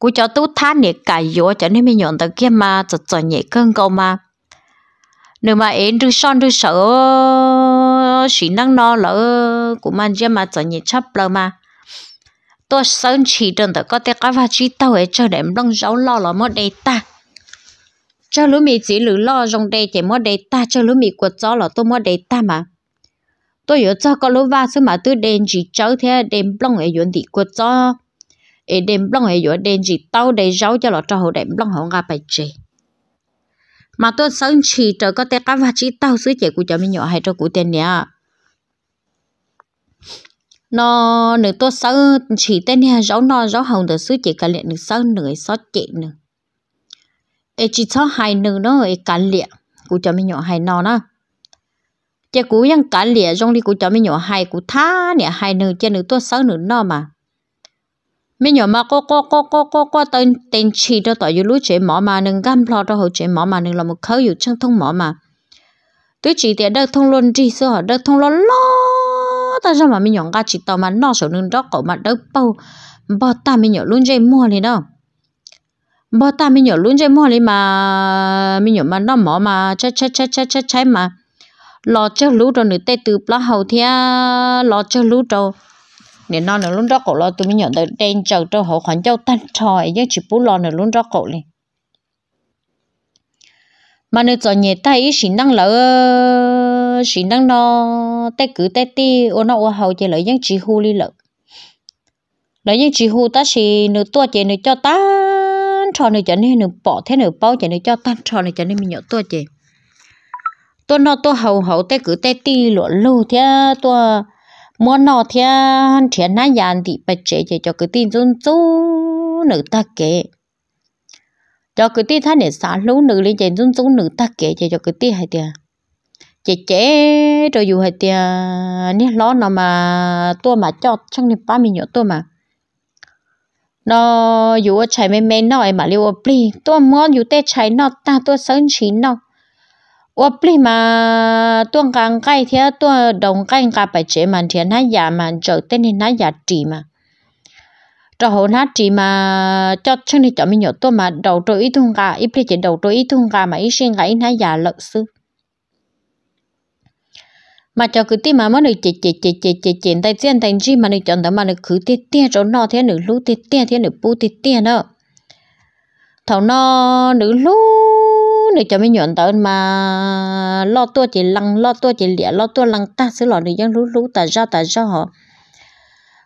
cú cho tú thá nè cài vô cho nên mình nhận tới kia mà chật chật nhẹ cơn câu mà nếu mà em đưa son đưa sợ chỉ năng no lỡ của mình chứ mà chật nhẹ chấp lỡ mà tôi sơn chỉ đừng tới có thể có và chỉ tao ấy cho đệm đông rau lo là mất đây ta cho lúc mình chỉ lũ lo rong đây thì mất đây ta cho lúc mình của gió là tôi mất đây ta mà tôi nhớ cho có lũ va số mà tôi đem chỉ cháu thế đem đông ấy yến thì của gió e đem blong e yo den gì tao de rau cho lo cho ho đem blong ho nga pai che mà tôi sớm chỉ trở có tên cá vật chỉ tao sứ chế của cho mình nhỏ hay cho cụ tên nè nó nữ tôi sớm chỉ tên nè rau nó rau hồng được sứ chế cả liền nửa sớm nửa sót chế nữ e chỉ cho hai nửa nó e cả liền của cho mình nhỏ hay nó nó chế cú yang cả liền trong đi của cho mình nhỏ hay của tha nè hai nửa chế nửa tôi sớm nửa nó mà mấy nhỏ mà cô cô cô cô cô cô tên tên chi đó tại dưới lối chế mỏ mà nên gan lo đó hậu chế mỏ mà nên là một khẩu dụ chân thông mỏ mà tôi chỉ để đợt thông luôn đi xưa đợt thông lo lo ta sao mà mấy nhỏ ga chỉ tàu mà nó sổ nâng đó cậu mà đớp bao bỏ ta mấy nhỏ luôn dây mua này đâu bỏ ta mấy nhỏ luôn dây mua này mà mấy nhỏ mà nó mỏ mà chết chết chết chết chết chết mà lo chơi lú rồi nữa tê từ plá hậu thia lo chơi lú rồi nè non nè luôn đó cổ lo tụi mình nhận được đen chờ cho họ khoản châu tan tròi nhưng chỉ bố lo nè luôn đó cổ liền mà nè cho nhẹ tay ý xin năng lỡ xin năng nó tay cứ tay ti ô nó ô hậu chơi lỡ những chỉ hù li lỡ lỡ những chỉ hù ta chỉ nửa tua chơi nửa cho tan trò nửa cho nên nửa bỏ thế nửa bao chơi nửa cho tan trò nửa cho nên mình nhớ tua chơi tôi nó tôi hậu hậu tay cứ tay ti lỡ lưu thế tôi mua nọ thì thiện à, nãy giờ thì bạch chế thì cho cái tin chúng chú nữ ta kể cho cái tin thay để xả lũ nữ lên chế chúng chú nữ ta kể thì cho cái tin hay tiền chế chế rồi dù hay tiền nè lo nó mà tôi mà cho trong này ba mình nhớ tôi mà nó dù ở chạy mềm mềm nó mà liu ở bì tôi mua dù tê chạy nó ta tôi sớm chín nó 我不哩嘛，端干盖天端东干干白切满天，他也满走，等你他也地嘛。cho hồ nát chỉ mà cho chân đi cho mình nhớ tôi mà đầu tôi ít thung gà ít biết chỉ đầu tôi ít thung gà mà ít xuyên gà ít nãy lợn sư mà cho cứ tí mà mới được chỉ chỉ chỉ chỉ chỉ chỉ tay tiền gì mà được chọn đó mà được cứ tí tiền chỗ nọ thế nữ lú tí tiền thế nữ bu tí tiền đó thầu nọ lú nữa cho mấy nhọn tớ mà lo tua chỉ lăng lo tua chỉ lẻ lo tua lăng ta xứ lọ nữ dân lú lú ta ra ta ra họ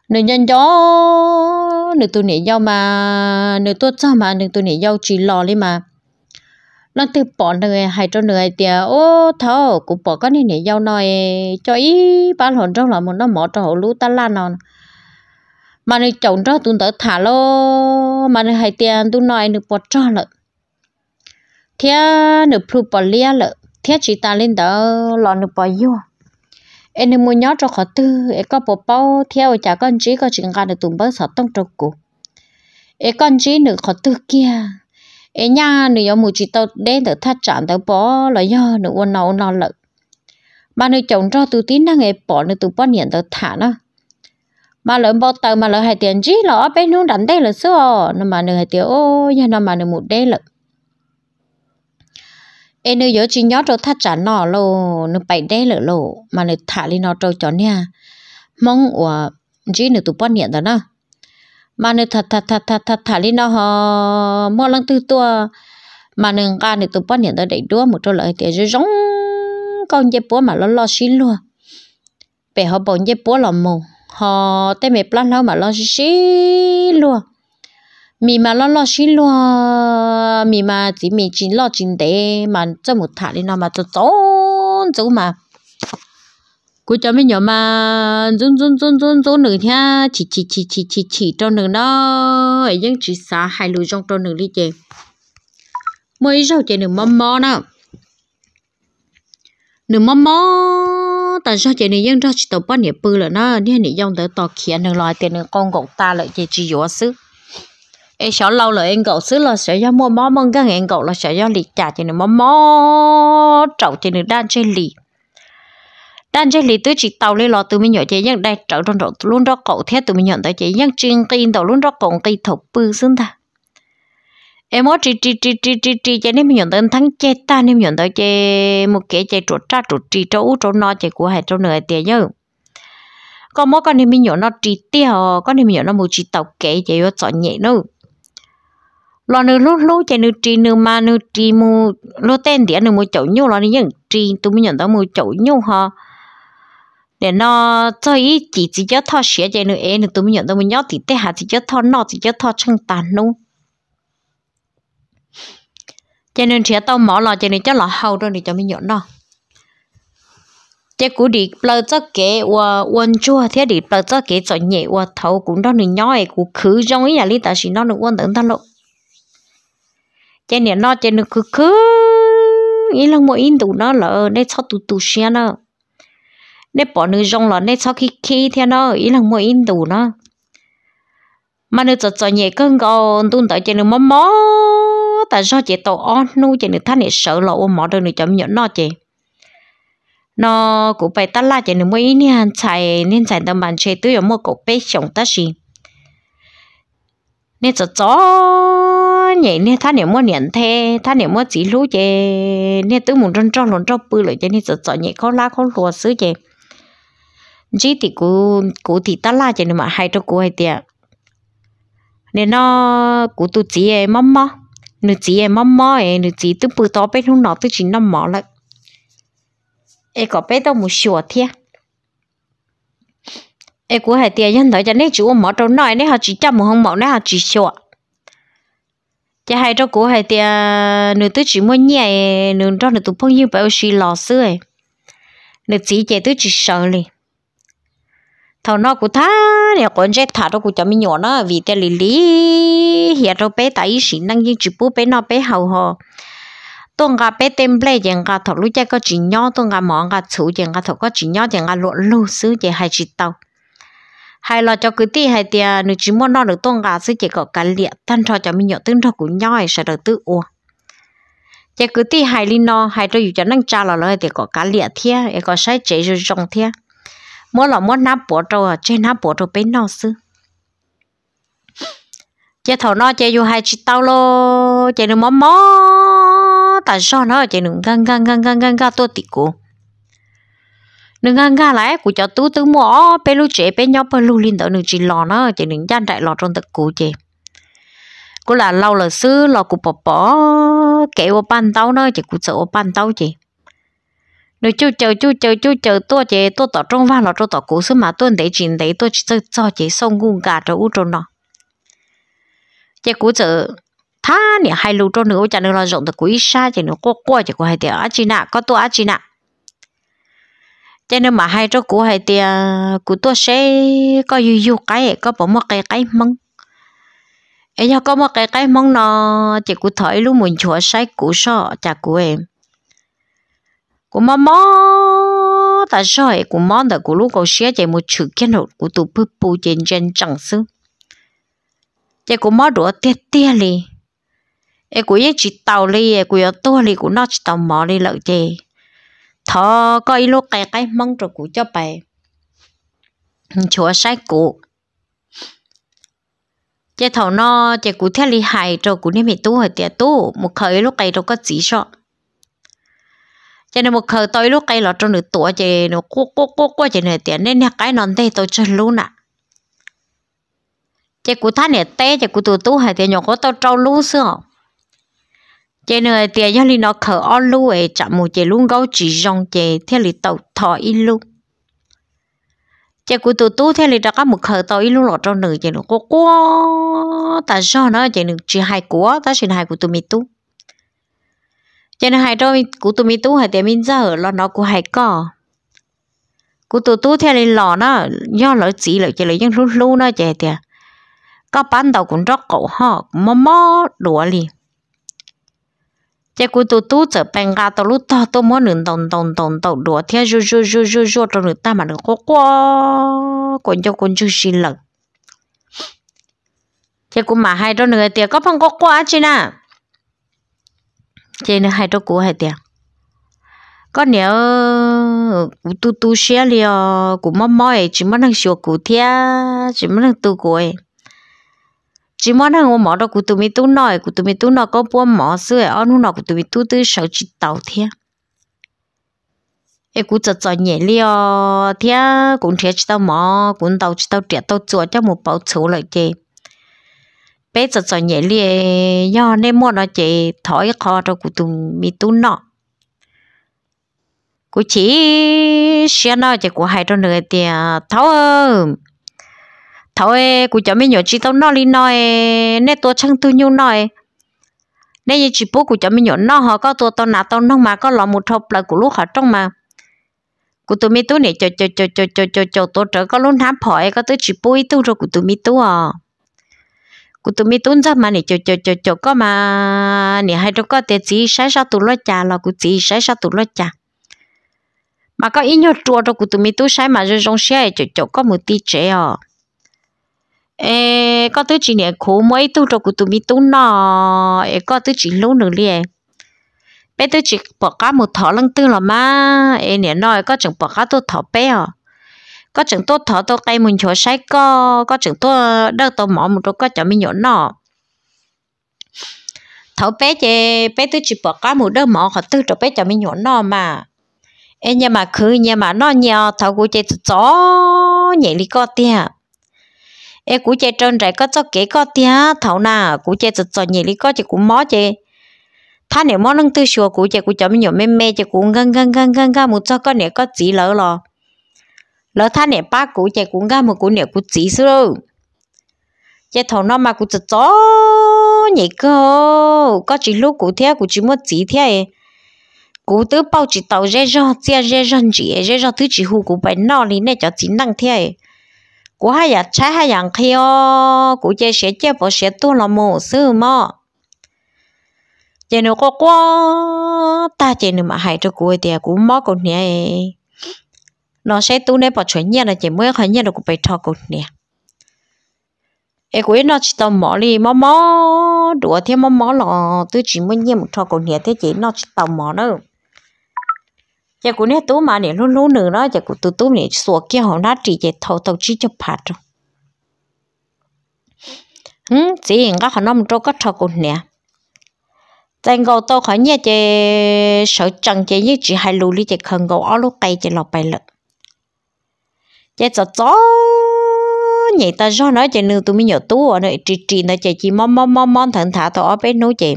nữ nhân gió nữ tụi nể nhau mà nữ tua cho mà nữ tụi nỉ nhau chỉ lo đi mà nó từ bỏ người hay cho người tiền ô thâu cũng bỏ cái này nhau nói cho ý ba hồn trong lòng một nó mỏ cho hậu lú ta lan non mà người chồng cho tụi tớ thả lo mà người hay tiền tụi nói người bỏ cho lợi thế nửa phù bỏ lia lợ thế chỉ ta lên đó lò nửa bỏ yêu em nên mua nhớ cho khó tư em có bộ bao theo chả con chỉ có chuyện gan để tụm bớt sọt tông trâu cụ em con chỉ nửa khó tư kia em nhà nửa mù chỉ tao đến để thắt chặt tao bỏ là do nửa quần áo uốn lợ mà nửa chồng cho tụi tín năng em bỏ nửa tụi bớt nhận tao thả nó mà lỡ bao tờ mà lỡ hai tiền chỉ lỡ bên nó đánh đây là số nên mà nửa hai tiền ô nhà nó mà nửa một đây lợ ê nữ yếu chỉ nhớ cho thắt trả nọ lô nữ bảy đế lỡ lô mà nữ thả lên nó trâu cho nha mong của chỉ nữ tụ bón hiện đó nè mà nữ thả thả thả thả thật thả lên nó họ mua lăng tư tua mà nữ ca nữ tụ bón hiện đó để đua một trâu lợi thì rồi giống con dép búa mà lo lo xí luôn bé họ bọn dép búa lòng mù họ tên mẹ plan lâu mà lo xí luôn mì mà lo lo xin lo mì mà chỉ mì chín lo chín để mà cho một thả đi nào mà cho trốn chỗ mà cô cho mấy nhỏ mà run run run run run nữa nha chỉ chỉ chỉ chỉ chỉ chỉ cho nữa nó ấy nhưng chỉ xả hai lúa trong cho nữa đi chơi, mới sau chị nữa mắm mò nè nữa mắm mò tại sao chị nữa những ra chỉ tàu bắt nhẹ bự là nó đi hành nhẹ dòng tới tàu kia nữa loài tiền nữa con gọng ta lại chị chỉ yếu sức em sợ lâu rồi em cậu xứ là sợ do mua mó mông các em cậu là sợ do lì trả thì nó mó mó trậu thì nó đang chơi lì đang chơi lì tới chỉ tàu lên lò tụi mình nhỏ chơi nhắc đây trậu trong trậu luôn đó cậu thế từ mình nhận tới chơi nhắc chuyên tin tàu luôn đó cậu tin thầu bư xứng ta em mót chỉ chỉ chỉ chỉ chỉ chỉ chơi nên mình nhận tới thắng chơi ta nên mình nhận tới chơi một cái chơi trộn tra trộn chỉ trâu trâu no chơi của hai trâu nửa tiền nhớ có mỗi con nên mình nhỏ nó chỉ tiêu con nên mình nhỏ nó một chỉ tàu kế chơi vô chọn nhẹ nữa lo nư lú lú chạy nư trì nư ma nư trì mu lô tên địa nữ mu chậu nhu lo nư nhận trì tôi mới nhận tới mu chậu nhu ha để nó cho ý chỉ chỉ cho thọ sửa chạy nư ế nư tôi mới nhận tới mu nhớ thì tê hà chỉ cho thọ nọ chỉ cho thọ chân tàn luôn cho nư trẻ tao mỏ lo cho nư cho lò hầu rồi nư cho mình nhận nó chế cú đi bờ cho kế và quân chua thế đi bờ cho kế cho nhẹ và thầu cũng đó nên nhói cũng khứ giống ý là lý ta chỉ nó nư quân tận ta lộ chén nè nó chén nó cứ cứ ý là mỗi in tụ nó là để cho tủ tủ xe nó để bỏ nữ rong là để cho khi khi theo nó ý là mỗi in tụ nó mà nữ cho cho nhẹ cơn còn tụ tới chén nữ mỏ mỏ, tại do chế tàu ăn, nu chén nữ thắt nè sợ là ôm mỏ được nữ chấm nhẫn nó chén, nó cũng phải tắt lại chén nữ mỗi in nên chạy nên chạy tầm bàn chế tôi ở một cổ bê chồng ta gì nên cho chó có nhẹ nè thà nếu mua nhận thế thà nếu mua chỉ lú chè nè tự muốn trong trong lon trong bự lại chè nè sợ sợ nhẹ khó la khó lùa xứ chè chỉ thì cụ cụ thì ta la chè nè mà hai cho cụ hai tiệt nè nó cụ tu chỉ em mắm mắm nữ chỉ em mắm mắm em nữ chỉ tự bự to bé không nó tự chỉ năm mỏ lại em có bé đâu một sửa thiệt em cụ hai tiệt nhân thấy chè nè chú mỏ trong nồi nè họ chỉ chăm một hông mỏ nè họ chỉ sửa chả hay cho cổ hay thì nửa tôi chỉ muốn nhẹ nửa cho nửa tôi phong như bảo xì lò xưa ấy nửa chỉ chạy tới chỉ sợ liền thằng nó cũng thá nè con chết thả cho cũng cho mình nhỏ nó vì cái lì lì hiện cho bé tại xí năng như chỉ bố bé nó bé hầu hò tôi ngà bé tem ble chẳng ngà thọ lũ chạy có chỉ nhỏ tôi ngà mỏ ngà chú chẳng ngà thọ có chỉ nhỏ chẳng ngà lộn lù xứ chẳng hay chỉ tàu hay là cho cứ ti hay thì nữ chỉ muốn nó được tôn gà sẽ chỉ có cả liệt thân cho cho mình nhỏ tương cho cũng nhoi sẽ được tự uo chỉ cứ ti hay linh no, hay cho dù cho năng cha là lời thì có cả liệt thia để có sai chế rồi rong thia muốn là muốn nắp bỏ trâu chế nắp bỏ trâu bên nó sư. chỉ thầu nó chế dù hay chỉ tao lo chế đừng mò mò, tại sao nó chế đừng gan gan gan gan gan gan tôi tị cổ nương ngang ngang lại của cho tú tú mỏ bé lu trẻ bé nhau bé lu linh đỡ nương chỉ lò nó chỉ nương gian đại lò trong tật cụ chị cụ là lâu là xứ lò của bỏ bỏ kẹo ô ban tao nó chỉ của sợ ô ban tao chị nương chú chờ chú chờ chú chờ tôi chị tôi tỏ trong van lò trong tỏ cụ xứ mà tôi để chuyện để tôi chỉ cho chị xong gung cả cho u trong nó chị cụ sợ tha nè hai lu trong nữa chả nương là rộng tật cụ ít xa chị nó qua qua chị cụ hai để á chị nạ có tôi á chị nạ cho nên mà hai chỗ cũ hay thì cũ tôi sẽ có yu yu cái có bỏ một cái cái măng, ấy cho có một cái cái măng nó chỉ cũ thấy lúc mình chùa sai cũ sợ chả cũ em cũ mà mó ta sợ ấy cũ món đã cũ lúc cậu xé chỉ một chữ kiến hậu cũ tụ bự bự trên trên chẳng sư chỉ cũ mó đũa tiếc tiếc li ấy cũ ấy chỉ tàu li ấy cũ yếu tua li cũ nó chỉ tàu mỏ li lợi chơi thọ coi lúc cái cái mong cho cụ cho bài chúa sai cụ chế thầu nó chế cụ theo lý hại rồi cụ niệm hệ tu hệ tiệt tu một khởi lúc cái đâu có chỉ sợ cho nên một khởi tôi lúc cái lọ cho nửa tuổi chế nó cố cố cố cố chế nửa tiền nên cái non thế tôi chơi luôn nè chế cụ thán này té chế cụ tu tu hệ tiệt nhỏ có tao trâu luôn xưa chế nữa tiền do li nó khở o lu ấy chậm một chế luôn gấu chỉ rong chế theo li tàu thọ ít luôn chế của tụi tu theo li đã có một khở tàu ít luôn lọt trong nửa chế nó quá quá ta do nó chế được chỉ hai của ta chỉ hai của tụi mi tu chế nó hai đôi của tụi mi tu hai tiền min giờ lo nó của hai cò của tụi tu theo li lọ nó do lỡ chỉ lỡ chế lỡ những lu lu nó chế tiền có bán đầu cũng rất cổ ho, mò mò đùa liền chế cú tu tu trở bèn ga tàu lút to tôi muốn nướng đồng đồng đồng tàu đùa theo rú rú rú rú rú trong nửa ta mà nửa quá quá còn cho còn chưa xin lần chế cú mà hai đó nửa tiền có phong có quá chứ na chế nửa hai đó cú hai tiền có nếu cú tu tu xe liò cú mò ấy chỉ muốn năng sửa cú thea chỉ muốn năng tu cú ấy chỉ món hàng của mỏ đó của tụi mình tú nói của tụi mình tú nói có buôn mỏ xưa ở nó nói của tụi mình tú tư sợ chỉ tàu thế em cũng chợt chợt nhẹ liò thế cũng thế chỉ tàu mỏ cũng tàu chỉ tàu trẻ tàu chuột cho một bao số lại chị bé chợt chợt nhẹ liò do nên mua nó chị thỏi kho đó của tụi mình tú nói của chỉ xe nói chị của hai trong nửa tiền tháo thảo ê cụ cháu mới nhỏ chỉ tao nói đi nói nè tôi chẳng tư nhiêu nói nè như chỉ bố cụ cháu mới nhỏ nó họ có tôi tao nà tao nó mà có lọ một thọc là cụ lúc họ trong mà cô tôi mi tôi nè chờ chờ chờ chờ chờ chờ chờ tôi trở có luôn hám phổi có tôi chỉ bố ý tú rồi cô tôi mi tôi à cô tôi mi tôi ra mà nè chờ chờ chờ chờ có mà nè hai đâu có tiền gì sai sao tôi lo trả, là cụ gì sai sao tôi lo trả, mà có ý nhau chùa đâu cô tôi mi tôi sai mà rồi rong xe chờ chờ có một tí trẻ à ê có chỉ nè khổ mấy tu trâu của tụi mi tu nọ ê có chỉ lâu nữa bé tôi chỉ bỏ cá một thỏ lăng tư là má ê nè nói có chẳng bỏ cá tôi thỏ bé à có tôi thỏ tôi cây mình chỗ sai co có chẳng tôi ờ, đâu tôi mỏ một đôi có chẳng mình nhỏ nọ thỏ bé chê bé tôi chỉ bỏ cá một đôi mỏ họ tư cho bé chẳng mình nhỏ nọ mà ê nhà mà khứ nhà mà nó nhiều thỏ của chê tôi chó nhảy đi co e cú chơi trơn trái có cho kế có tia thảo na cú chơi chật chật nhỉ lý có chỉ cú mó chơi thà nếu mó nâng tư sửa cú chơi cú chấm nhiều mê mê chơi cú ngang ngang ngang ngang ngang một cho con nếu có chỉ lỡ lò lỡ thà nếu ba cú chơi cú ngang một cú nếu cú chỉ sửa chơi thảo nó mà cú chật chó nhỉ cơ có chỉ lúc cú thế cú chỉ một chỉ thế cú tứ bao chỉ tàu rẽ rò chia rẽ rò chỉ rẽ rò thứ chỉ hù cú phải nọ lý này cho chỉ năng thế cú hay ya trái hay yang kia cú chơi sẽ chơi bỏ sẽ tu là mù sư mà. chơi nó có quá ta chơi nó mà hay cho cú thì cú mò cú nè nó sẽ tu nè bỏ chuyện nhà là chơi mới khởi nhà là cú bị thọ cú nè ấy cú nó chỉ tao mò đi mò mò đùa thêm mò mò lọ tôi chỉ muốn nhà một thọ cú nè thế chỉ nó chỉ tao mò nữa giờ cũng nè tú mà nè luôn luôn nữa đó giờ cũng tú tú nè sủa kia họ nát chỉ giờ thầu tàu chỉ cho phạt rồi ừ chỉ các họ nằm trong các thầu cũng nè tên gấu to khỏi nhẹ chơi sợ chăng chơi như chỉ hai lùi li chơi khẩn gấu áo lúc cây chơi lọc bài lợn chơi chó chó nhảy ta do nói chơi nương tụi mình nhỏ tú ở nơi trì trì nơi chơi chỉ mom mom mom mom thằng thả tao ở bên nấu chơi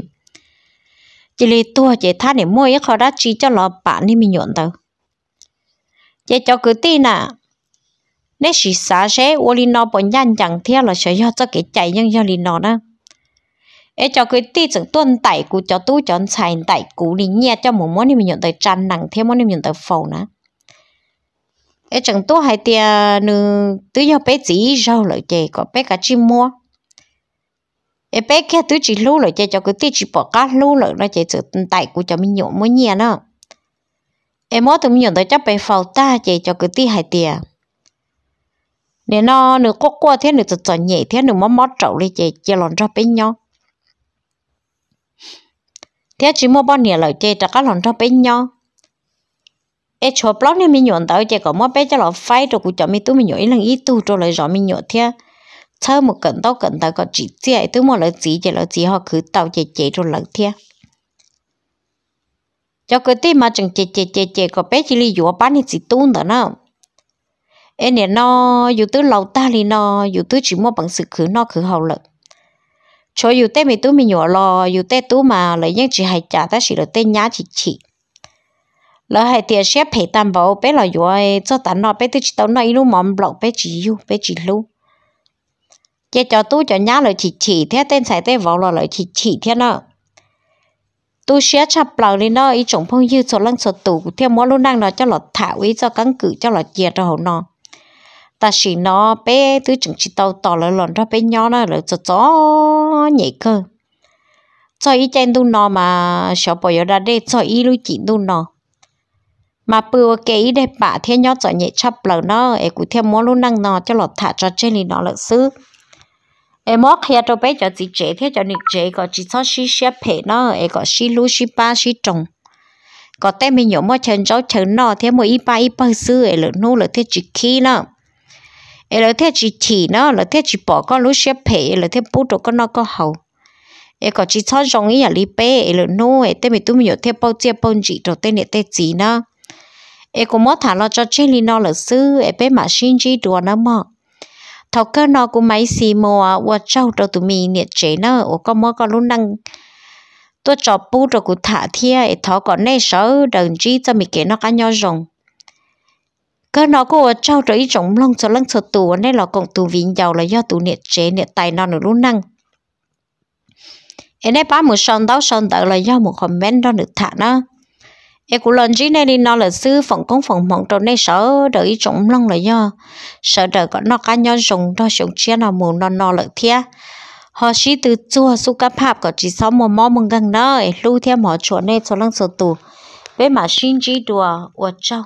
chỉ lì tua chỉ tha để mua cái khó đã chỉ cho lọ bạn đi mình nhọn tao chỉ cho cứ tin nè nếu chỉ xả xe ô li nó bọn nhân chẳng theo là sẽ do cho cái chạy nhưng do li nó đó ấy cho cứ tin chẳng tuân tại cụ cho tu chọn xài tại cụ đi nhẹ cho mồm món đi mình nhọn tới chăn nặng theo món đi mình nhọn tới phầu nữa ấy chẳng tu hay tia nữ tứ do bé chỉ rau lợi chè có bé cả chim mua e bé kia tôi chỉ lưu rồi chơi cho cứ tiếc chỉ bỏ cá lưu rồi nó chơi sự tại của cho mình nhộn mới nhẹ nữa em mốt tụi mình nhộn tới chắc bé phao ta chơi cho cứ tiếc hai tiền để nó nửa quốc qua thế nửa tụt tròn nhẹ thế nửa mót mót trậu đi chơi chơi lòn ra bên nhau thế chỉ mua bao nhiêu lời chơi cho cá lòn ra bên nhau e cho blog này mình nhộn tới chơi có mót bé cho lò phai rồi cũng cho mình tụi mình nhộn ý lần ý tu rồi lại rõ mình nhộn thế sau một cận tao cận tao có chỉ chạy tôi một lần chỉ chơi lần chỉ họ cứ tao chạy chạy rồi lần thia cho cái tên mà chẳng chơi chơi chơi chơi có bé chỉ li dụ bán thì chỉ tuôn đó nào em nè nó dù tôi lâu ta li nó dù tôi chỉ mua bằng sự cứ nó cứ hậu lực cho dù tên mình tôi mình nhỏ lo dù tên tôi mà lấy những chỉ hay trả ta chỉ là tên nhá chỉ chỉ là hai tiền xếp phải tam bảo bé là dù cho ta nó bé tôi chỉ tao nó ilu mỏm lọc bé chỉ yêu bé chỉ lưu chế cho tôi cho nhá lời chỉ chỉ thế tên sai tên vào là lời chỉ chỉ thế nó tu sẽ chập lầu lên nó ý chủng phong dư số lăng số tủ theo mỗi lúc năng nó cho lọt thảo ý cho căn cứ cho lọt chia cho hậu nó ta chỉ nó bé tôi chủng chỉ tàu tỏ lời lọt cho bé nhỏ nó lời cho gió nhảy cơ cho ý chen tu nó mà sợ bỏ ra đây cho ý lối chỉ tu nó mà bữa cái đẹp bả thế nhó cho nhẹ chập lầu nó ấy cũng theo mỗi lúc đang nó cho lọt thả cho trên thì nó lợi sức em móc kia đâu bây giờ chỉ chế thế cho nên chế có chỉ cho xí xếp phê nó em có xí lú xí ba xí trồng có tên mình nhổ mà chân cháu chân nó thế mà ít ba ít ba sư em lỡ nô lỡ thế chỉ khi nó em lỡ thế chỉ chỉ nó lỡ thế chỉ bỏ con lú xếp phê em lỡ thế bút đồ con nó có hậu em có chỉ cho giống ý à lì bê em lỡ nô em tên mình tụi mình nhổ thế bao chia bao chỉ đồ tên này tên gì nó em có mất thả nó cho chế lì nó lỡ sư em bé mà xin chỉ đùa nó mọ thọ cơ nó cũng mấy xì mò và cháu trâu tụi mình nhiệt chế nó ô có mơ có lúc năng tôi cho bù trâu cũng thả thia thọ còn nè sợ đừng chi cho mình kể nó cá nhau rồng cơ nó có trâu trâu ít rồng lông cho lăng cho tù nên là cộng tù vĩnh giàu là do tụ nhiệt chế nhiệt tài nó nữa lúc năng em đấy ba một sơn đó sơn tự là do một comment đó được thả nó e cú lần chỉ này đi nó là sư phận công phận mộng trong này sợ đợi chúng lông là do sợ đợi có nó cá nhân dùng cho dùng chia nào muốn nó nó lợi thế họ chỉ từ chùa su cá hạp có chỉ sau một mò mừng gần nơi lưu theo mỏ chuột này cho lăng sổ tù với mà xin chỉ đùa uất trâu